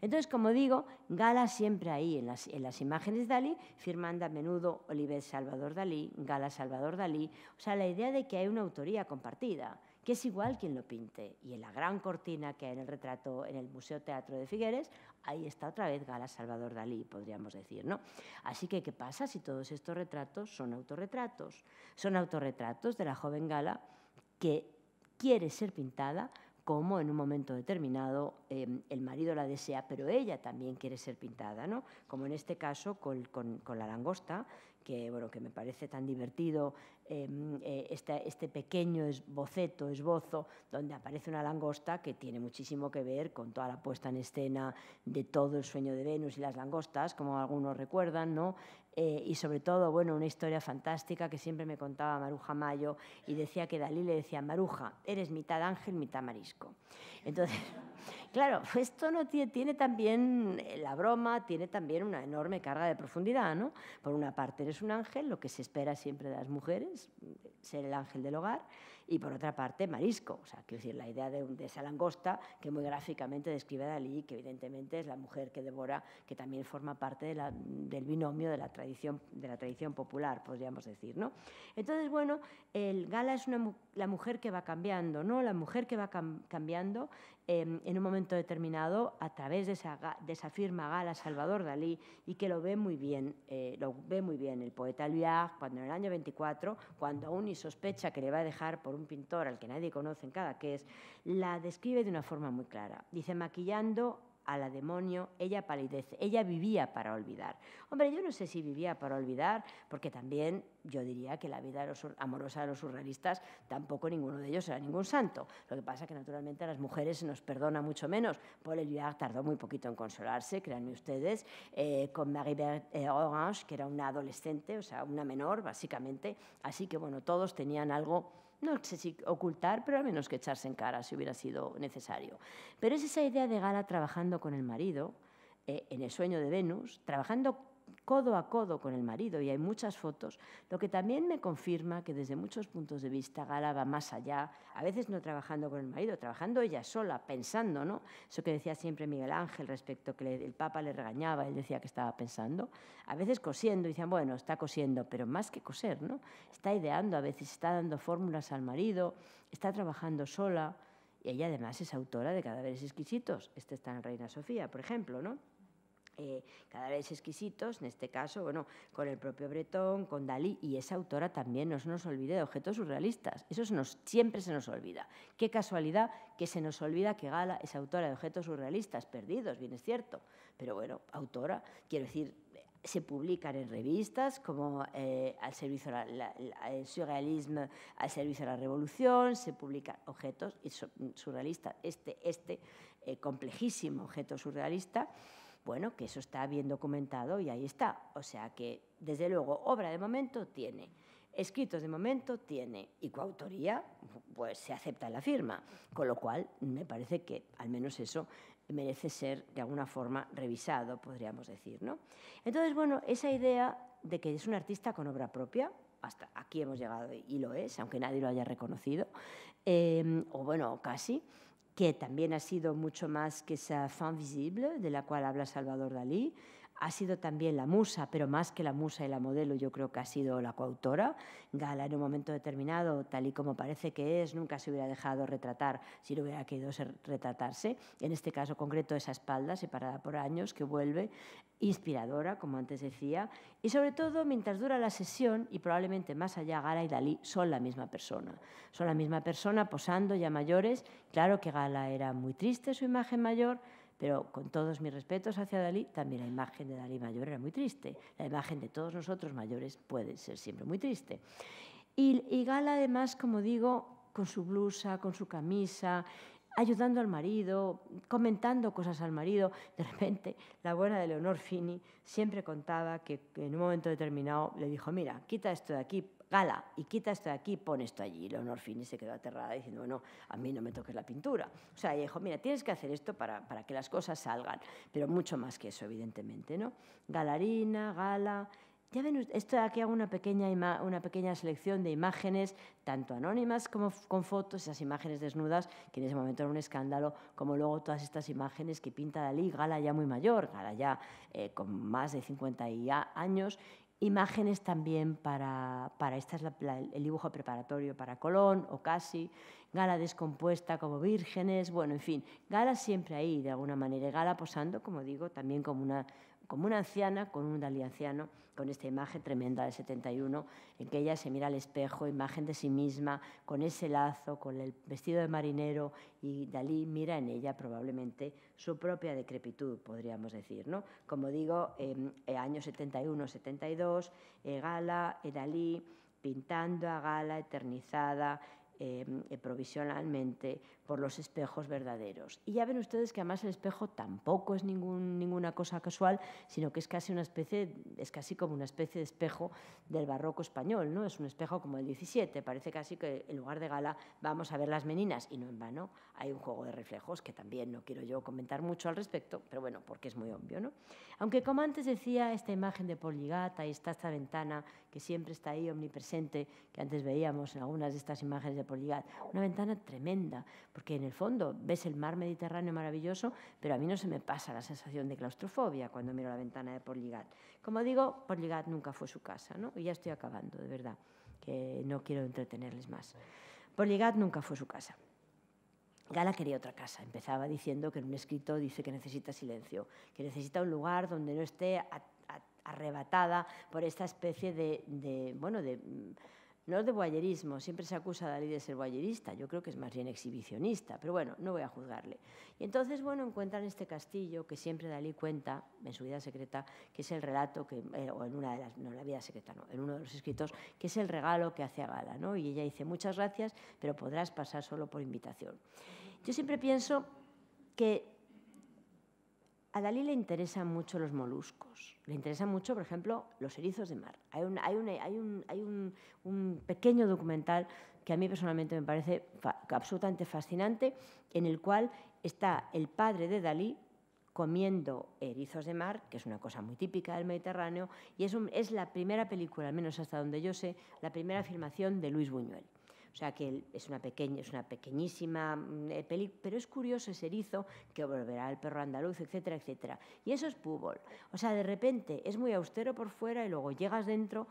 Entonces, como digo, Gala siempre ahí en las, imágenes de Dalí, firmando a menudo Olivet Salvador Dalí, Gala Salvador Dalí, o sea, la idea de que hay una autoría compartida que es igual quien lo pinte. Y en la gran cortina que hay en el retrato en el Museo Teatro de Figueres, ahí está otra vez Gala Salvador Dalí, podríamos decir, ¿no? Así que, ¿qué pasa si todos estos retratos son autorretratos? Son autorretratos de la joven Gala que quiere ser pintada como en un momento determinado em, el marido la desea, pero ella también quiere ser pintada, ¿no? Como en este caso con, la langosta, que, bueno, que me parece tan divertido este, este, pequeño boceto, esbozo, donde aparece una langosta que tiene muchísimo que ver con toda la puesta en escena de todo el sueño de Venus y las langostas, como algunos recuerdan, ¿no? Eh, y sobre todo, bueno, una historia fantástica que siempre me contaba Maruja Mayo y decía que Dalí le decía, Maruja, eres mitad ángel, mitad marisco. Entonces, claro, esto no tiene, tiene también eh, la broma, tiene también una enorme carga de profundidad, ¿no? Por una parte eres un ángel, lo que se espera siempre de las mujeres, ser el ángel del hogar, y por otra parte marisco. O sea, quiero decir, la idea de, de, esa langosta que muy gráficamente describe Dalí, que evidentemente es la mujer que devora, que también forma parte de la, del binomio de la, tradición, de la tradición popular, podríamos decir. ¿no? Entonces, bueno, el Gala es una, la mujer que va cambiando, ¿no? la mujer que va cambiando Em, en un momento determinado a través de esa, firma gala Salvador Dalí y que lo ve muy bien, eh, lo ve muy bien el poeta Luyag, cuando en el año 24, cuando aún ni sospecha que le va a dejar por un pintor al que nadie conoce en cada que es, la describe de una forma muy clara. Dice, maquillando a la demonio, ella palidece, ella vivía para olvidar. Hombre, yo no sé si vivía para olvidar, porque también yo diría que la vida amorosa de los surrealistas tampoco ninguno de ellos era ningún santo. Lo que pasa que naturalmente a las mujeres se nos perdona mucho menos. Paul Eluard tardó muy poquito en consolarse, créanme ustedes, eh, con Marie Orange, que era una adolescente, o sea, una menor básicamente. Así que bueno, todos tenían algo no sé ocultar, pero al menos que echarse en cara si hubiera sido necesario. Pero es esa idea de Gala trabajando con el marido, eh, en el sueño de Venus, trabajando codo a codo con el marido, y hay muchas fotos, lo que también me confirma que desde muchos puntos de vista Gala va más allá, a veces no trabajando con el marido, trabajando ella sola, pensando, ¿no? Eso que decía siempre Miguel Ángel respecto que el Papa le regañaba, él decía que estaba pensando, a veces cosiendo, y decían, bueno, está cosiendo, pero más que coser, ¿no? Está ideando, a veces está dando fórmulas al marido, está trabajando sola, y ella además es autora de cadáveres exquisitos. Este está en Reina Sofía, por ejemplo, ¿no? Eh, cada vez exquisitos, en este caso, bueno, con el propio Bretón, con Dalí, y esa autora también, no se nos olvide, de objetos surrealistas. Eso nos, siempre se nos olvida. Qué casualidad que se nos olvida que Gala es autora de objetos surrealistas, perdidos, bien es cierto, pero bueno, autora, quiero decir, se publican en revistas como eh, al servicio la, el surrealismo al servicio de la revolución, se publican objetos surrealistas, este, este eh, complejísimo objeto surrealista. Bueno, que eso está bien documentado y ahí está. O sea que, desde luego, obra de momento tiene, escritos de momento tiene y coautoría, pues se acepta la firma. Con lo cual, me parece que al menos eso merece ser de alguna forma revisado, podríamos decir. ¿no? Entonces, bueno, esa idea de que es un artista con obra propia, hasta aquí hemos llegado y lo es, aunque nadie lo haya reconocido, eh, o bueno, casi que también ha sido mucho más que esa fin visible de la cual habla Salvador Dalí, ha sido también la musa, pero más que la musa y la modelo, yo creo que ha sido la coautora. Gala, en un momento determinado, tal y como parece que es, nunca se hubiera dejado retratar si no hubiera querido retratarse. En este caso concreto, esa espalda separada por años que vuelve, inspiradora, como antes decía, y sobre todo, mientras dura la sesión, y probablemente más allá, Gala y Dalí son la misma persona. Son la misma persona posando ya mayores. Claro que Gala era muy triste, su imagen mayor, pero con todos mis respetos hacia Dalí, también la imagen de Dalí mayor era muy triste. La imagen de todos nosotros mayores puede ser siempre muy triste. Y, Gala, además, como digo, con su blusa, con su camisa, ayudando al marido, comentando cosas al marido. De repente, la buena de Leonor Fini siempre contaba que en un momento determinado le dijo, mira, quita esto de aquí, gala y quita esto de aquí, pone esto allí. Leonor Fini se quedó aterrada diciendo, bueno, a mí no me toques la pintura. O sea, ella dijo, mira, tienes que hacer esto para, que las cosas salgan, pero mucho más que eso, evidentemente, ¿no? Galarina, gala, ya ven, esto aquí hago una pequeña, una pequeña selección de imágenes, tanto anónimas como con fotos, esas imágenes desnudas, que en ese momento era un escándalo, como luego todas estas imágenes que pinta Dalí, Gala ya muy mayor, Gala ya eh, con más de 50 años, Imágenes también para, para esta es el dibujo preparatorio para Colón o casi, Gala descompuesta como vírgenes, bueno, en fin, Gala siempre ahí de alguna manera, Gala posando, como digo, también como una, como una anciana con un Dalí anciano, con esta imagen tremenda del 71, en que ella se mira al espejo, imagen de sí misma, con ese lazo, con el vestido de marinero, y Dalí mira en ella probablemente su propia decrepitud, podríamos decir. ¿no? Como digo, eh, año 71-72, eh, Gala, eh, Dalí, pintando a Gala eternizada provisionalmente por los espejos verdaderos. Y ya ven ustedes que además el espejo tampoco es ningún, ninguna cosa casual, sino que es casi una especie, es casi como una especie de espejo del barroco español, ¿no? Es un espejo como el 17, parece casi que en lugar de gala vamos a ver las meninas, y no en vano, hay un juego de reflejos que también no quiero yo comentar mucho al respecto, pero bueno, porque es muy obvio, ¿no? Aunque como antes decía, esta imagen de Poligata ahí está esta ventana que siempre está ahí omnipresente, que antes veíamos en algunas de estas imágenes de Poligata una ventana tremenda, porque en el fondo ves el mar Mediterráneo maravilloso, pero a mí no se me pasa la sensación de claustrofobia cuando miro la ventana de Porligat. Como digo, Porligat nunca fue su casa, ¿no? Y ya estoy acabando, de verdad, que no quiero entretenerles más. Porligat nunca fue su casa. Gala quería otra casa. Empezaba diciendo que en un escrito dice que necesita silencio, que necesita un lugar donde no esté arrebatada por esta especie de, de bueno, de no es de boyerismo, siempre se acusa a Dalí de ser boyerista, yo creo que es más bien exhibicionista, pero bueno, no voy a juzgarle. Y entonces, bueno, encuentran este castillo que siempre Dalí cuenta en su vida secreta, que es el relato, que, eh, o en una de las, no, la vida secreta no, en uno de los escritos, que es el regalo que hace a Gala, ¿no? Y ella dice, muchas gracias, pero podrás pasar solo por invitación. Yo siempre pienso que a Dalí le interesan mucho los moluscos, le interesan mucho, por ejemplo, los erizos de mar. Hay un, pequeño documental que a mí personalmente me parece absolutamente fascinante, en el cual está el padre de Dalí comiendo erizos de mar, que es una cosa muy típica del Mediterráneo, y es, es la primera película, al menos hasta donde yo sé, la primera filmación de Luis Buñuel. O sea que es una, pequeña, es una pequeñísima mm, eh, peli, pero es curioso ese erizo que volverá el perro andaluz, etcétera, etcétera. Y eso es Púbol. O sea, de repente es muy austero por fuera y luego llegas dentro.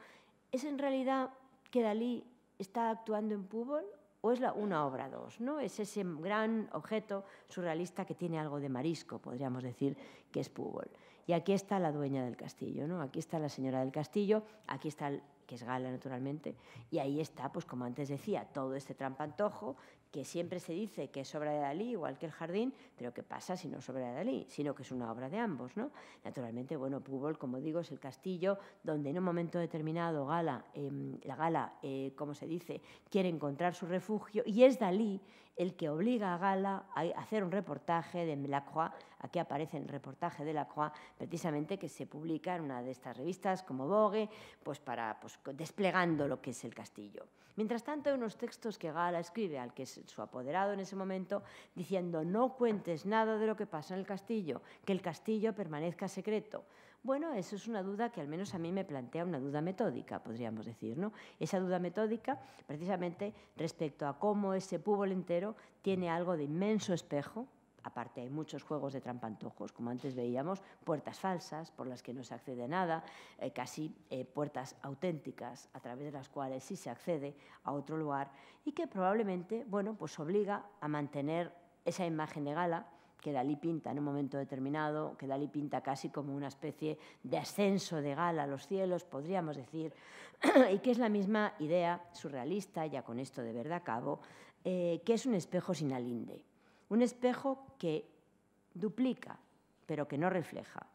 ¿Es en realidad que Dalí está actuando en Púbol o es la, una obra dos, ¿no? Es ese gran objeto surrealista que tiene algo de marisco, podríamos decir, que es Púbol. Y aquí está la dueña del castillo, ¿no? Aquí está la señora del castillo, aquí está el es gala naturalmente, y ahí está, pues como antes decía, todo este trampantojo que siempre se dice que es obra de Dalí, igual que el jardín, pero ¿qué pasa si no es obra de Dalí? Sino que es una obra de ambos, ¿no? Naturalmente, bueno, Púbol, como digo, es el castillo donde en un momento determinado gala, em, la gala, eh, como se dice, quiere encontrar su refugio, y es Dalí el que obliga a Gala a hacer un reportaje de Lacroix. Aquí aparece el reportaje de Lacroix, precisamente que se publica en una de estas revistas como Vogue, pues para pues, desplegando lo que es el castillo. Mientras tanto, hay unos textos que Gala escribe al que es su apoderado en ese momento, diciendo no cuentes nada de lo que pasa en el castillo, que el castillo permanezca secreto. Bueno, eso es una duda que al menos a mí me plantea una duda metódica, podríamos decir, ¿no? Esa duda metódica, precisamente respecto a cómo ese púbol entero tiene algo de inmenso espejo, Aparte hay muchos juegos de trampantojos, como antes veíamos, puertas falsas por las que no se accede a nada, eh, casi eh, puertas auténticas a través de las cuales sí se accede a otro lugar y que probablemente, bueno, pues obliga a mantener esa imagen de gala que Dalí pinta en un momento determinado, que Dalí pinta casi como una especie de ascenso de gala a los cielos, podríamos decir, y que es la misma idea surrealista, ya con esto de verdad acabo, cabo, eh, que es un espejo sin alinde, un espejo que duplica, pero que no refleja.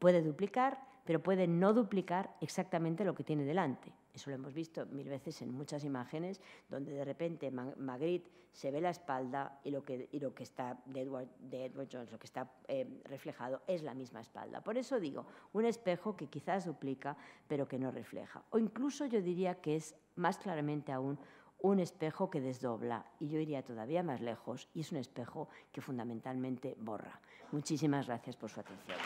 Puede duplicar, pero puede no duplicar exactamente lo que tiene delante. Eso lo hemos visto mil veces en muchas imágenes, donde de repente Magritte se ve la espalda y lo que, lo que está Edward, Edward, lo que está eh, reflejado es la misma espalda. Por eso digo, un espejo que quizás duplica, pero que no refleja. O incluso yo diría que es más claramente aún un espejo que desdobla, y yo iría todavía más lejos, y es un espejo que fundamentalmente borra. Muchísimas gracias por su atención.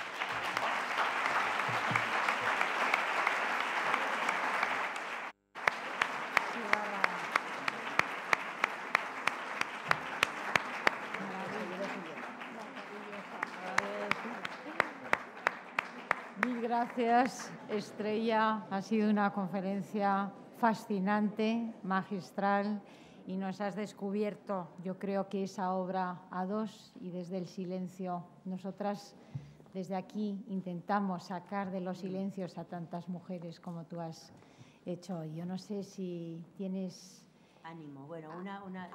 gracias, Estrella. Ha sido una conferencia fascinante, magistral y nos has descubierto, yo creo que esa obra a dos y desde el silencio. Nosotras desde aquí intentamos sacar de los silencios a tantas mujeres como tú has hecho. Yo no sé si tienes... Ánimo, bueno, una... una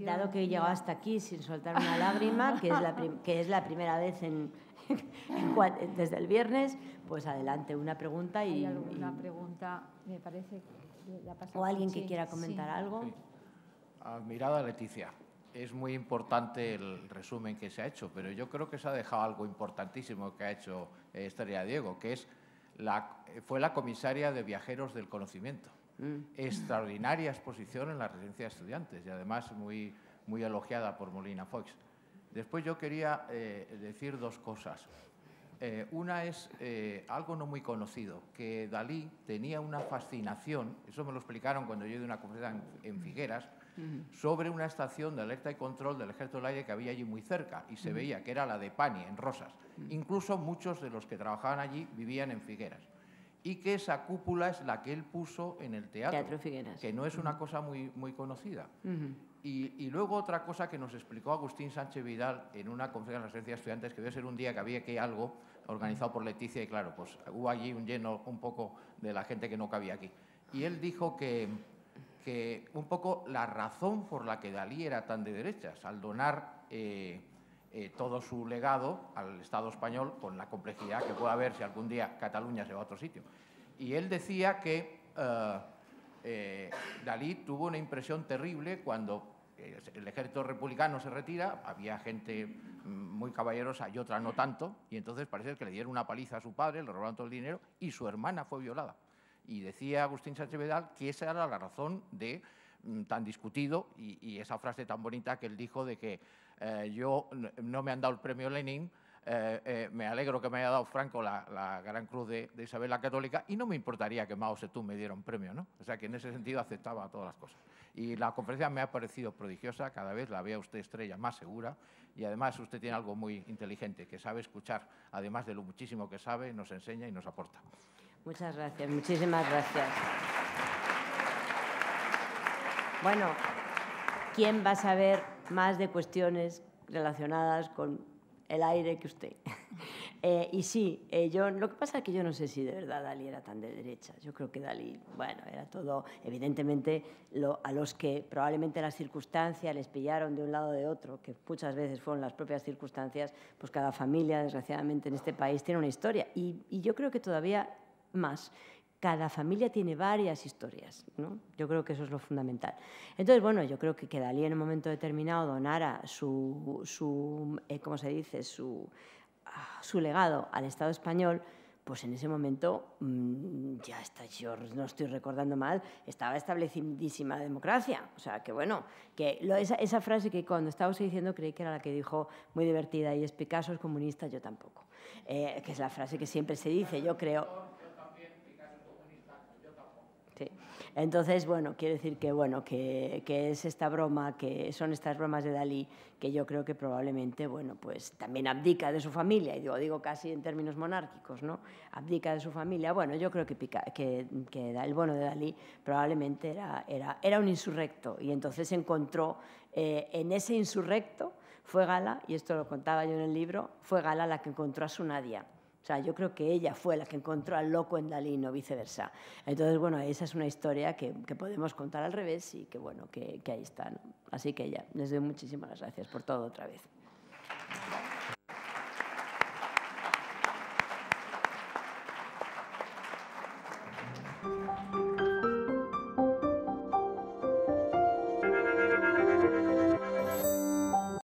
Dado que he llegado hasta aquí sin soltar una lágrima, que es la, que es la primera vez desde el viernes, pues adelante, una pregunta y... pregunta? parece ¿O alguien que quiera comentar algo? Mirada Leticia, es muy importante el resumen que se ha hecho, pero yo creo que se ha dejado algo importantísimo que ha hecho eh, Estrella Diego, que es la, fue la comisaria de viajeros del conocimiento Mm. extraordinaria exposición en la residencia de estudiantes y además muy, muy elogiada por Molina Fox. Después yo quería eh, decir dos cosas. Eh, una es eh, algo no muy conocido, que Dalí tenía una fascinación, eso me lo explicaron cuando yo di una conferencia en, Figueras, mm. sobre una estación de alerta y control del Ejército del Aire que había allí muy cerca y se mm. veía que era la de Pani, en Rosas. Incluso muchos de los que trabajaban allí vivían en Figueras y que esa cúpula es la que él puso en el teatro, que no es una cosa muy, muy conocida. y, luego otra cosa que nos explicó Agustín Sánchez Vidal en una conferencia de la Residencia de Estudiantes, que debe ser un día que había que algo organizado por Leticia, y claro, pues hubo allí un lleno un poco de la gente que no cabía aquí. Y él dijo que, que un poco la razón por la que Dalí era tan de derechas, al donar... Eh, eh, todo su legado al Estado español con la complejidad que pueda haber si algún día Cataluña se va a otro sitio. Y él decía que eh, eh, Dalí tuvo una impresión terrible cuando el ejército republicano se retira, había gente mm, muy caballerosa y otra no tanto, y entonces parece que le dieron una paliza a su padre, le robaron todo el dinero y su hermana fue violada. Y decía Agustín Sánchez Vidal que esa era la razón de Mm, tan discutido y, esa frase tan bonita que él dijo de que eh, yo no me han dado el premio Lenin, eh, eh, me alegro que me haya dado Franco la, Gran Cruz de, de, Isabel la Católica y no me importaría que Mao Zedong me diera un premio, ¿no? O sea que en ese sentido aceptaba todas las cosas. Y la conferencia me ha parecido prodigiosa, cada vez la a usted estrella más segura y además usted tiene algo muy inteligente, que sabe escuchar, además de lo muchísimo que sabe, nos enseña y nos aporta. Muchas gracias, muchísimas gracias. Bueno, ¿quién va a saber más de cuestiones relacionadas con el aire que usted? Eh, y sí, eh, yo, lo que pasa es que yo no sé si de verdad Dalí era tan de derecha. Yo creo que Dalí, bueno, era todo, evidentemente, a los que probablemente las circunstancias les pillaron de un lado o de otro, que muchas veces fueron las propias circunstancias, pues cada familia, desgraciadamente, en este país tiene una historia. y yo creo que todavía más cada familia tiene varias historias, ¿no? Yo creo que eso es lo fundamental. Entonces, bueno, yo creo que, que Dalí en un momento determinado donara su, su eh, ¿cómo se dice?, su, ah, su legado al Estado español, pues en ese momento, mm, ya está, yo no estoy recordando mal, estaba establecidísima democracia. O sea, que bueno, que esa, frase que cuando estábamos diciendo creí que era la que dijo muy divertida, y es Picasso es comunista, yo tampoco. Eh, que es la frase que siempre se dice, yo creo... Entonces, bueno, quiero decir que, bueno, que, es esta broma, que son estas bromas de Dalí, que yo creo que probablemente, bueno, pues también abdica de su familia, y digo, casi en términos monárquicos, ¿no? Abdica de su familia. Bueno, yo creo que, que, el bono de Dalí probablemente era, era, un insurrecto, y entonces encontró eh, en ese insurrecto, fue Gala, y esto lo contaba yo en el libro, fue Gala la que encontró a su Nadia. O sea, yo creo que ella fue la que encontró al loco en Dalí, no viceversa. Entonces, bueno, esa es una historia que, podemos contar al revés y que, bueno, que, ahí está. Así que ella. les doy muchísimas gracias por todo otra vez.